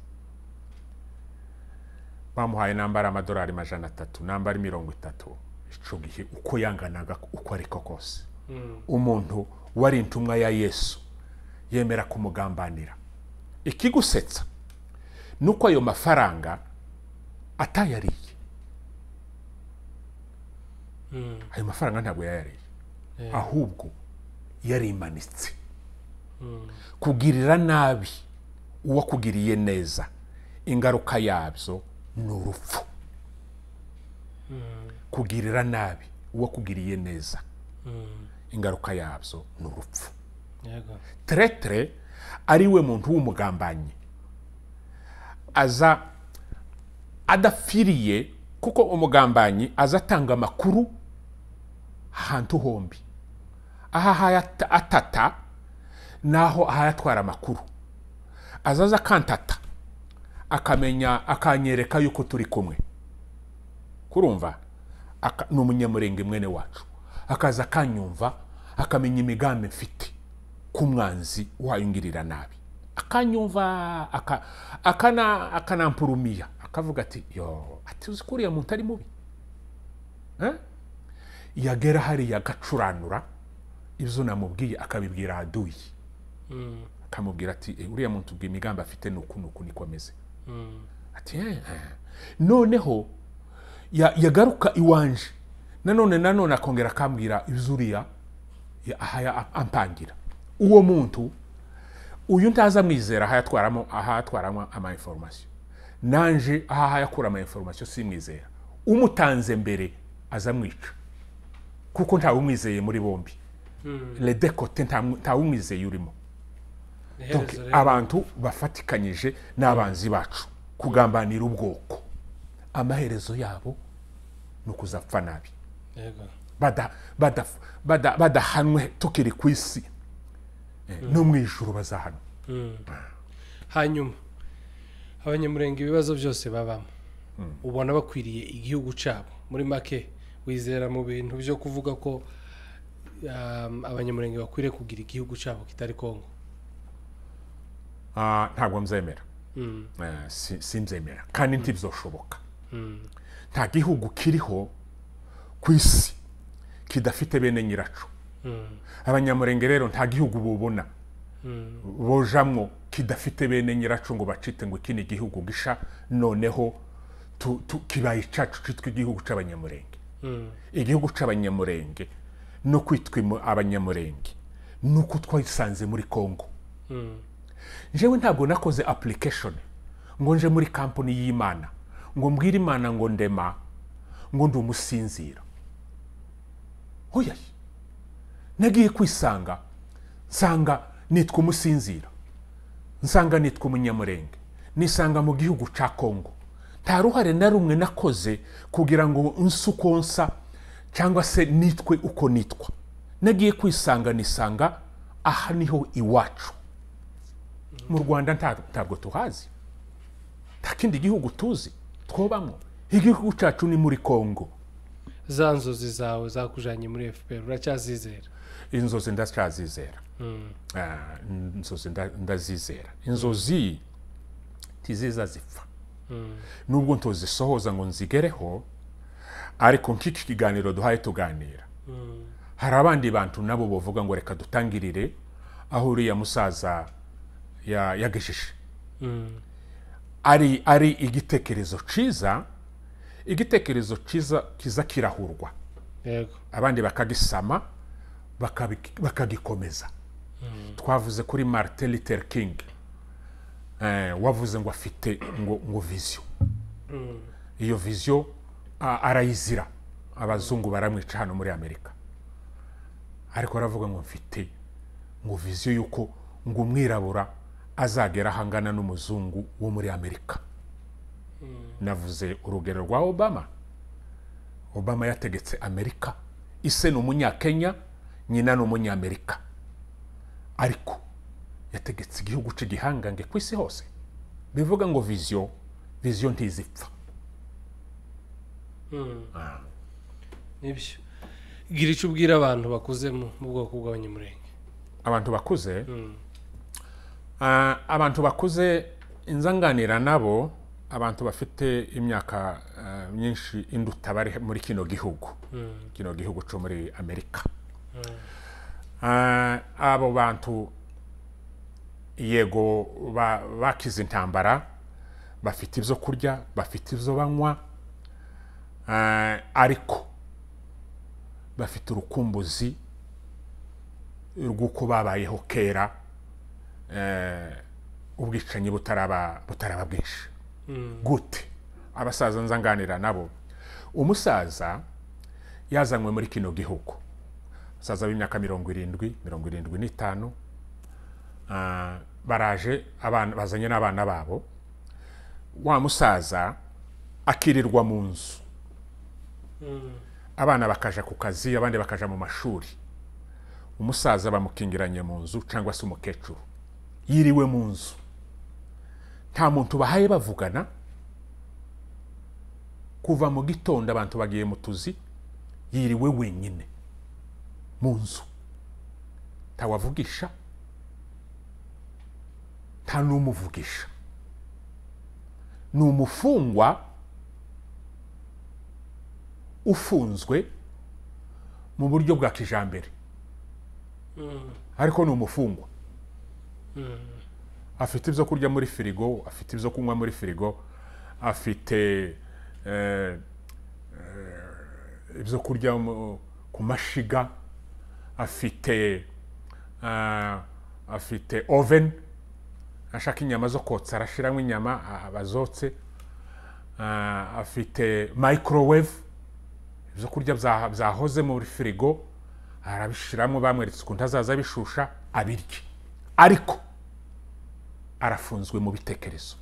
bamuhaye nambara amadorari majana atatu nambara mirongo itatu icyo gihe uko yanganaga uko ariko kose mm. umuntu wari intumwa ya yesu yemera kumugambanira ikigusetsa ni uko ayo mafaranga atayariye mm. ayo mafaranga ntabwo yayariye ahubwo yarimanitse mm. kugirira nabi uwakugiriye neza ingaruka yabyo ni urupfu kugirira nabi kugiriye neza ingaruka yabyo ni urupfu teretere ari we muntu w'umugambanyi aza adafiriye kuko umugambanyi aza atanga amakuru ahantu hombi aha atata naho ahayatwara amakuru azaza akantata akamenya akanyereka yuko turi kumwe kurumva ni umunyamurenge mwene wacu akaza akanyumva akamenya imigambi mfite ku mwanzi wayungirira nabi akanyumva akanampurumiya akavuga ati yo atuzi ko uriya muntu ari mubi eh? yagera hariya agacuranura ibyo namubwiye akabibwira aduyi mm. akamubwira ati eh, uriya muntu ubwo imigambi afite ni uku ni uku niko ameze mm. eh, noneho yagaruka iwanje nanone nanone akongera akambwira izuriya aha ampangira uwo muntu uyu ntaza amwizera aho yatwaramo aho yatwaramo amayiforomasiyo nanje aha yakura amayiforomasiyo simwizera umutanze mbere aza amwica kuko ntawumwizeye muri bombi redekote hmm. ntawumwizeye urimo abantu bafatikanyije n'abanzi bacu kugambanira ubwoko amaherezo yabo ni ukuzapfa nabi badahanwe tukiri ku isi eh, hmm. no mu ijoro bazahanwa hmm. hanyuma abanyamurenge ibibazo byose babamo hmm. ubona bakwiriye igihugu cyabo muri make wizera mu bintu byo kuvuga ko um, abanyamurenge bakwiriye kugira igihugu cyabo kitari kongo ah, ntabwo nzemera eh, simbyemera kandi ntibizoshoboka nta gihugu kiriho ku isi kidafite bene nyiracu abanyamurenge rero nta gihugu bubona bojamwo kidafite bene nyiracu ngo bacite ngo iki ni igihugu gisha noneho kibaye icacu cyitwa igihugu cy'abanyamurenge igihugu cy'abanyamurenge no kwitwa abanyamurenge ni uko twayisanze muri congo njewe ntabwo nakoze application ngo nje muri kampani y'imana ngo mbwire imana ngo ndema ngo ndi umusinzira huyaye nagiye kwisanga nsanga nitwa umusinzira nsanga nitwa umunyamurenge nisanga mu gihugu cya kongo nta ruhare na rumwe nakoze kugira ngo nsukonsa cyangwa se nitwe uko nitwa nagiye kwisanga nisanga aha niho iwacu mu rwanda ntabwo tuhazi nta kindi gihugu tuzi twubamo igihugu cyacu ni muri congo za nzozi zawe zakujyanye muri fpr uracyazizera inzozi ndacyazizera inzozi hmm. ah, ndazizera inzozi ntiziza zipfa hmm. nubwo ntuzisohoza ngo nzigereho ariko nk'iki kiganiro duhaye tuganira hmm. hari abandi bantu nabo bavuga ngo reka dutangirire aho uriya musaza yagejeje ari ari igitekerezo cyiza igitekerezo cyiza kirahurwa abandi bakagisama bakagikomeza hmm. twavuze kuri martin Luther King eh, wavuze ngo afite ngo ngo viziyo hmm. iyo viziyo arayizira abazungu baramwica hano muri amerika ariko aravuga ngo mfite ngo viziyo y'uko ngo umwirabura azagera ahangana n'umuzungu wo muri amerika hmm. navuze urugero rwa obama obama yategetse amerika ise ni umunyakenya nyina ni umunyamerika ariko yategetse igihugu cy'igihangange ku isi hose bivuga ngo viziyo viziyo ntizipfa hmm. ah. nibyo gira icyo ubwira abantu bakuze mu bwoko bw'abanyamurenge abantu bakuze hmm. Ah, abantu bakuze inzanganira nabo abantu bafite imyaka ah, myinshi induta bari muri kino gihugu hmm. kino gihugu cyo muri amerika hmm. ah, abo bantu yego bakize intambara bafite ibyo kurya bafite ibyo banywa ariko bafite urukumbuzi rw'uko babayeho kera Eh, ubwicanyi butaraba butaraba bwinshi hmm. gute abasaza nzanganira nabo umusaza yazanywe muri kino gihugu umusaza w'imyaka mirongo irindwi mirongo irindwi n'itanu ah, baraje bazanye n'abana babo wa musaza akirirwa mu nzu hmm. abana bakaja ku kazi abandi bakaja mu mashuri umusaza bamukingiranye mu nzu cyangwa se umukecuru yiriwe mu nzu nta muntu bahaye bavugana kuva mu gitondo abantu bagiye mu tuzi yiriwe wenyine mu nzu ntawavugisha nta n'umuvugisha ni umufungwa ufunzwe mu buryo bwa kijambere hmm. ariko ni umufungwa Hmm. afite ibyo kurya muri firigo afite ibyo kunywa muri firigo afite eh, eh, ibyo kurya ku mashiga afite eh, afite oveni ashaka inyama zo kotsa arashyiramo inyama bazotse afite microwave ibyo kurya byahoze muri firigo arabishyiramo bamweretse ukuntu azaza abishusha abirye ariko arafunzwe mu bitekerezo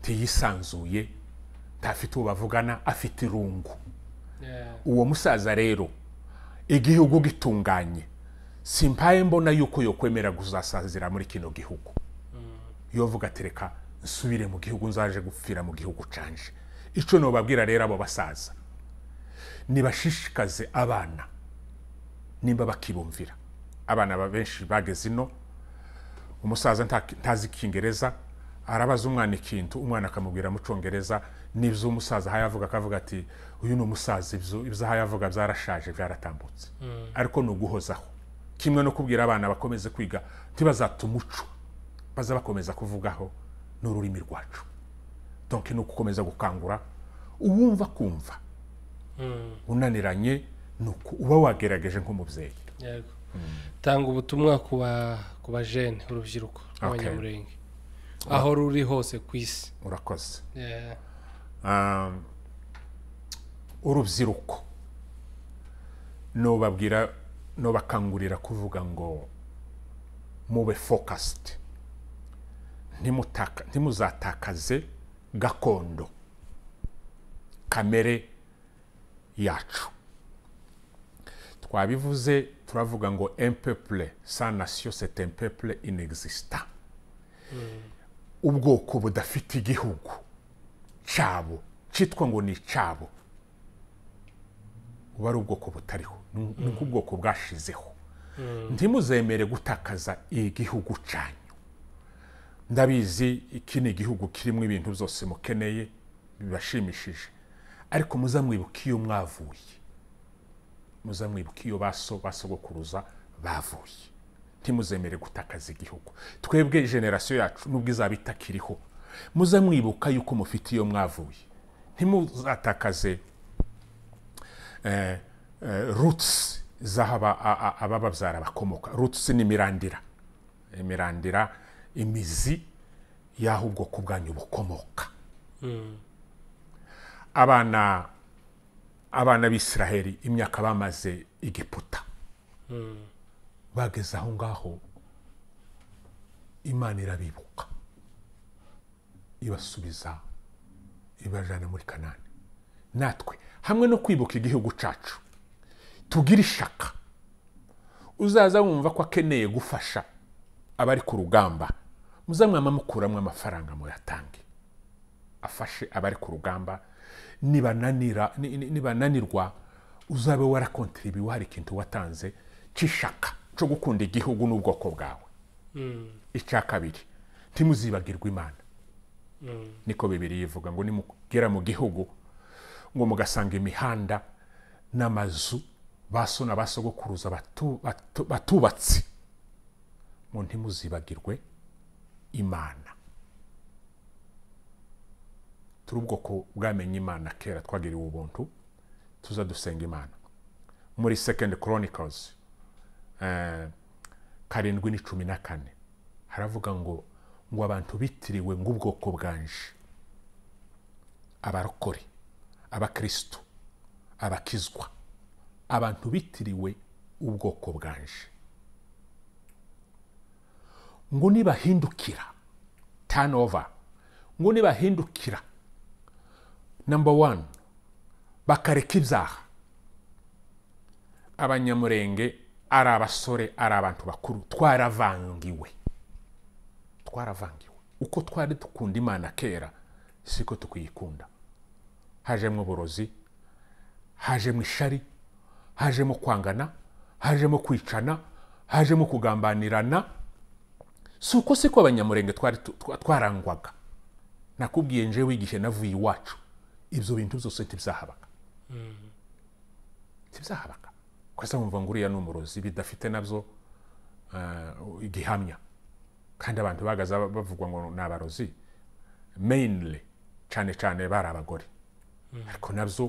ntiyisanzuye ntafite uwo bavugana afite irungu uwo musaza rero igihugu gitunganye simpaye mbona yuko yokwemera kuzasazira muri kino gihugu mm. yovuga ati reka nsubire mu gihugu nzaje gupfira mu gihugu canje icyo nubabwira rero abo basaza ntibashishikaze abana nimba bakibumvira abana benshi bageze ino umusaza ntazi icyingereza arabaza umwana ikintu umwana akamubwira mu cyongereza n'ibyo umusaza aho yavuga akavuga ati uyu ni umusaza ibyo aho yavuga byarashaje byaratambutse mm. ariko ni uguhozaho kimwe no kubwira abana bakomeze kwiga ntibazatuma umuco baza bakomeza kuvugaho n'ururimi rwacu donke ni ugukomeza gukangura uwumva kumva mm. unaniranye uba wagerageje nk'umubyeyi tanga ubutumwa ku bajene urubyiruko rw'abanyamurenge aho ruri hose ku isi urakoze um, urubyiruko nubabwira nubakangurira kuvuga ngo mube fokasiti ntimuzatakaze gakondo kamere yacu twabivuze turavuga ngo empepure sa nasiyo seti empepure inegizisita hmm. ubwoko budafite igihugu cyabo cyitwa ngo ni icyabo buba ari ubwoko butariho ni hmm. ubwoko bwashizeho hmm. ntimuzemere gutakaza igihugu cyanyu ndabizi iki ni igihugu kirimo ibintu byose mukeneye bibashimishije ariko muzamwibuka iyo mwavuye muze mwibuke iyo basogokuruza bavuye ntimuzemere gutakaza igihugu twebwe generasiyo yacu n'ubwo izaba itakiriho muze yuko mufite iyo mwavuye ntimuzatakaze eh, eh, rutsi zahaba abababyara bakomoka rutsi ni imirandira eh, imizi y'aho ubwoko bwanyu bukomoka hmm. abana abana b'isiraheli imyaka bamaze igiputa hmm. bageze aho ngaho imana irabibuka ibasubiza ibajyana muri kanani natwe hamwe no kwibuka igihugu cyacu tugire ishaka uzaza wumva ko akeneye gufasha abari ku rugamba muzamwama amafaranga muyatange afashe abari ku rugamba nibananirwa uzabe warakontiribiwe hari ikintu watanze cy'ishaka cyo gukunda igihugu n'ubwoko bwawe mm. icya kabiri ntimuzibagirwe imana mm. niko bibiri yivuga ngo nimugera mu gihugu ngo mugasanga imihanda n'amazu baso na basogokuruza batubatse ngo ntimuzibagirwe imana turi ubwoko bwamenye imana kera twagiriwe ubuntu tuza dusenga imana muri sekendi koronikazi eh, karindwi ni cumi na kane haravuga ngo ngo abantu bitiriwe ng'ubwoko bwanje abarokore abakirisitu abakizwa abantu bitiriwe ubwoko bwanje ngo nibahindukira tanoveri ngo nibahindukira namba wani bakareka ibyaha abanyamurenge ari abasore ari abantu bakuru twaravangiwe twaravangiwe uko twari dukunda imana kera siko tukiyikunda hajemo uburozi hajemo ishari hajemo kwangana hajemo kwicana hajemo kugambanirana si uko siko abanyamurenge twarangwaga nakubwiye nje wigishe navuye iwacu ibyo bintu byose ntibyahabaga ntibyahabaga kwese wumva ngo ni umurozi bidafite nabyo eh, igihamya kandi abantu bahagaze bavugwa ngo ni abarozi meyinire cyane cyane bari abagore ariko nabyo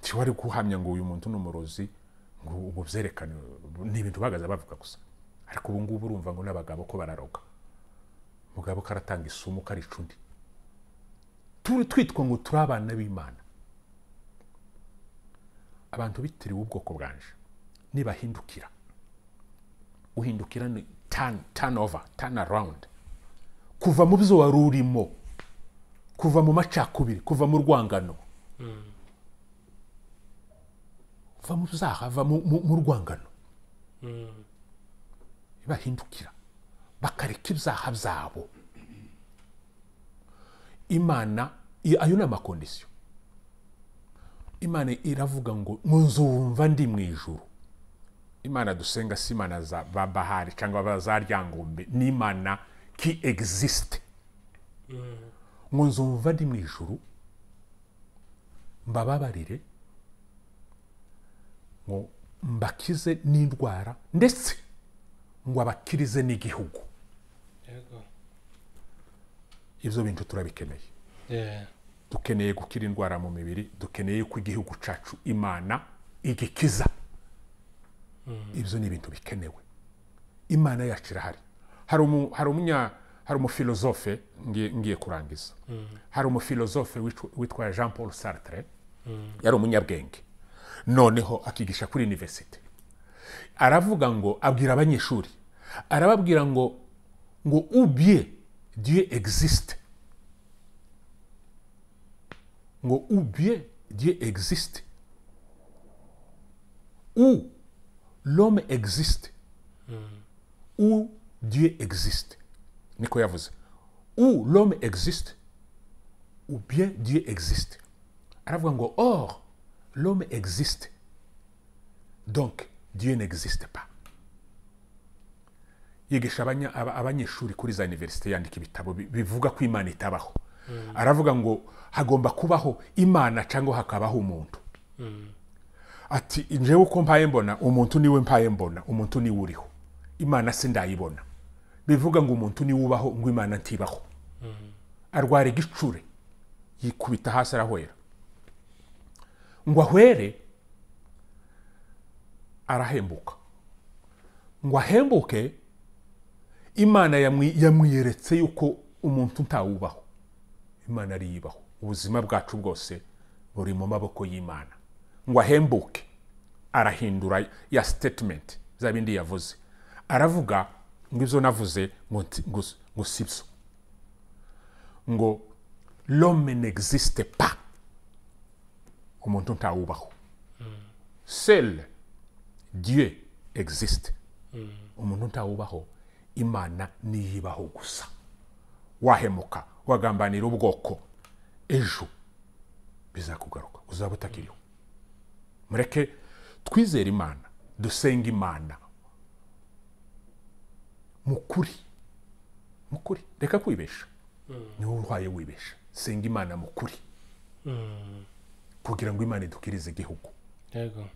ntiwari guhamya ngo uyu muntu ni umurozi ngo ubu byerekane ni ibintu bahagaze bavuga gusa ariko ubu ngubu urumva ngo n'abagabo ko bararoga umugabo karatanga isumu ko undi twitwa ngo turi abana b'imana abantu bitiriwe ubwoko bwanje nibahindukira uhindukira ni tani ova tani arawundi kuva mu byo wari urimo kuva mu macakubiri kuva mu rwangano mm. kuva mu zahava mu rwangano mm. bahindukira bakareka ibyaha byabo imana ayo ni amakondisiyo imana iravuga ngo nzumva ndi mu ijuru imana dusenga si imana za bahari cyangwa za ryangombe ni imana ki egisite ngo mm. nzumva ndi mu ijuru mbababarire ngo mbakize n'indwara ndetse ngo abakirize n'igihugu ibyo bintu turabikeneye dukeneye gukira indwara mu mibiri dukeneye ko igihugu cyacu imana igikiza mm-hmm. ibyo ni ibintu bikenewe imana yacu irahari hari umunya hari umufilozofe ngiye kurangiza mm-hmm. hari umufilozofe witwa jean paul sartre mm-hmm. yari umunyabwenge noneho akigisha kuri univerisite aravuga ngo abwira abanyeshuri arababwira ngo ngo ubye Dieu existe. Ou bien Dieu existe. Ou l'homme existe. Hmm. Ou Dieu existe. Ou l'homme existe. Ou bien Dieu existe. or, l'homme existe. Donc, Dieu n'existe pas. yigisha abanyeshuri kuri za iniverisite yandika ibitabo bivuga ko imana itabaho aravuga ngo hagomba kubaho imana cyangwa hakabaho umuntu ati njyewe uko mpaye mbona umuntu niwe mpaye mbona umuntu niwe uriho imana si ndayibona bivuga ngo umuntu niwe ubaho ngo imana ntibaho arwara igicure yikubita hasi arahwera ngo ahwere arahembuka ngo ahembuke imana yamwiyeretse yuko umuntu ntawubaho imana ariyibaho ubuzima bwacu bwose buri mu maboko y'imana ngo ahembuke arahindura ya sitetimenti za bindi yavuze aravuga ngo izo navuze ngo si ngo lome n'existe pa umuntu ntawubaho mm. sele diye existe mm. umuntu ntawubaho imana niyibaho gusa wahemuka wagambanira ubwoko ejo bizakugaruka uzaba utakiriho mureke twizere imana dusenga imana mukuri mukuri reka kwibesha hmm. niwe urwaye wibesha senga imana mukuri hmm. kugira ngo imana idukirize igihugu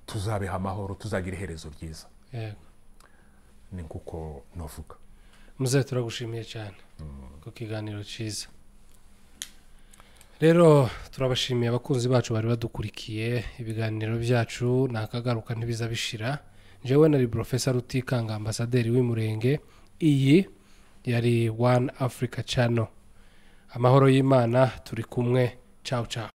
tuzabeha amahoro tuzagira iherezo ryiza ni nk'uko navuga muze turagushimiye cyane ku kiganiro cyiza rero turabashimiye abakunzi bacu bari badukurikiye ibiganiro byacu ni akagaruka ntibiza bishira njyewe nari porofesa rutikanga ambasaderi w'umurenge iyi yari wani afurika cano amahoro y'imana turi kumwe cawu cawu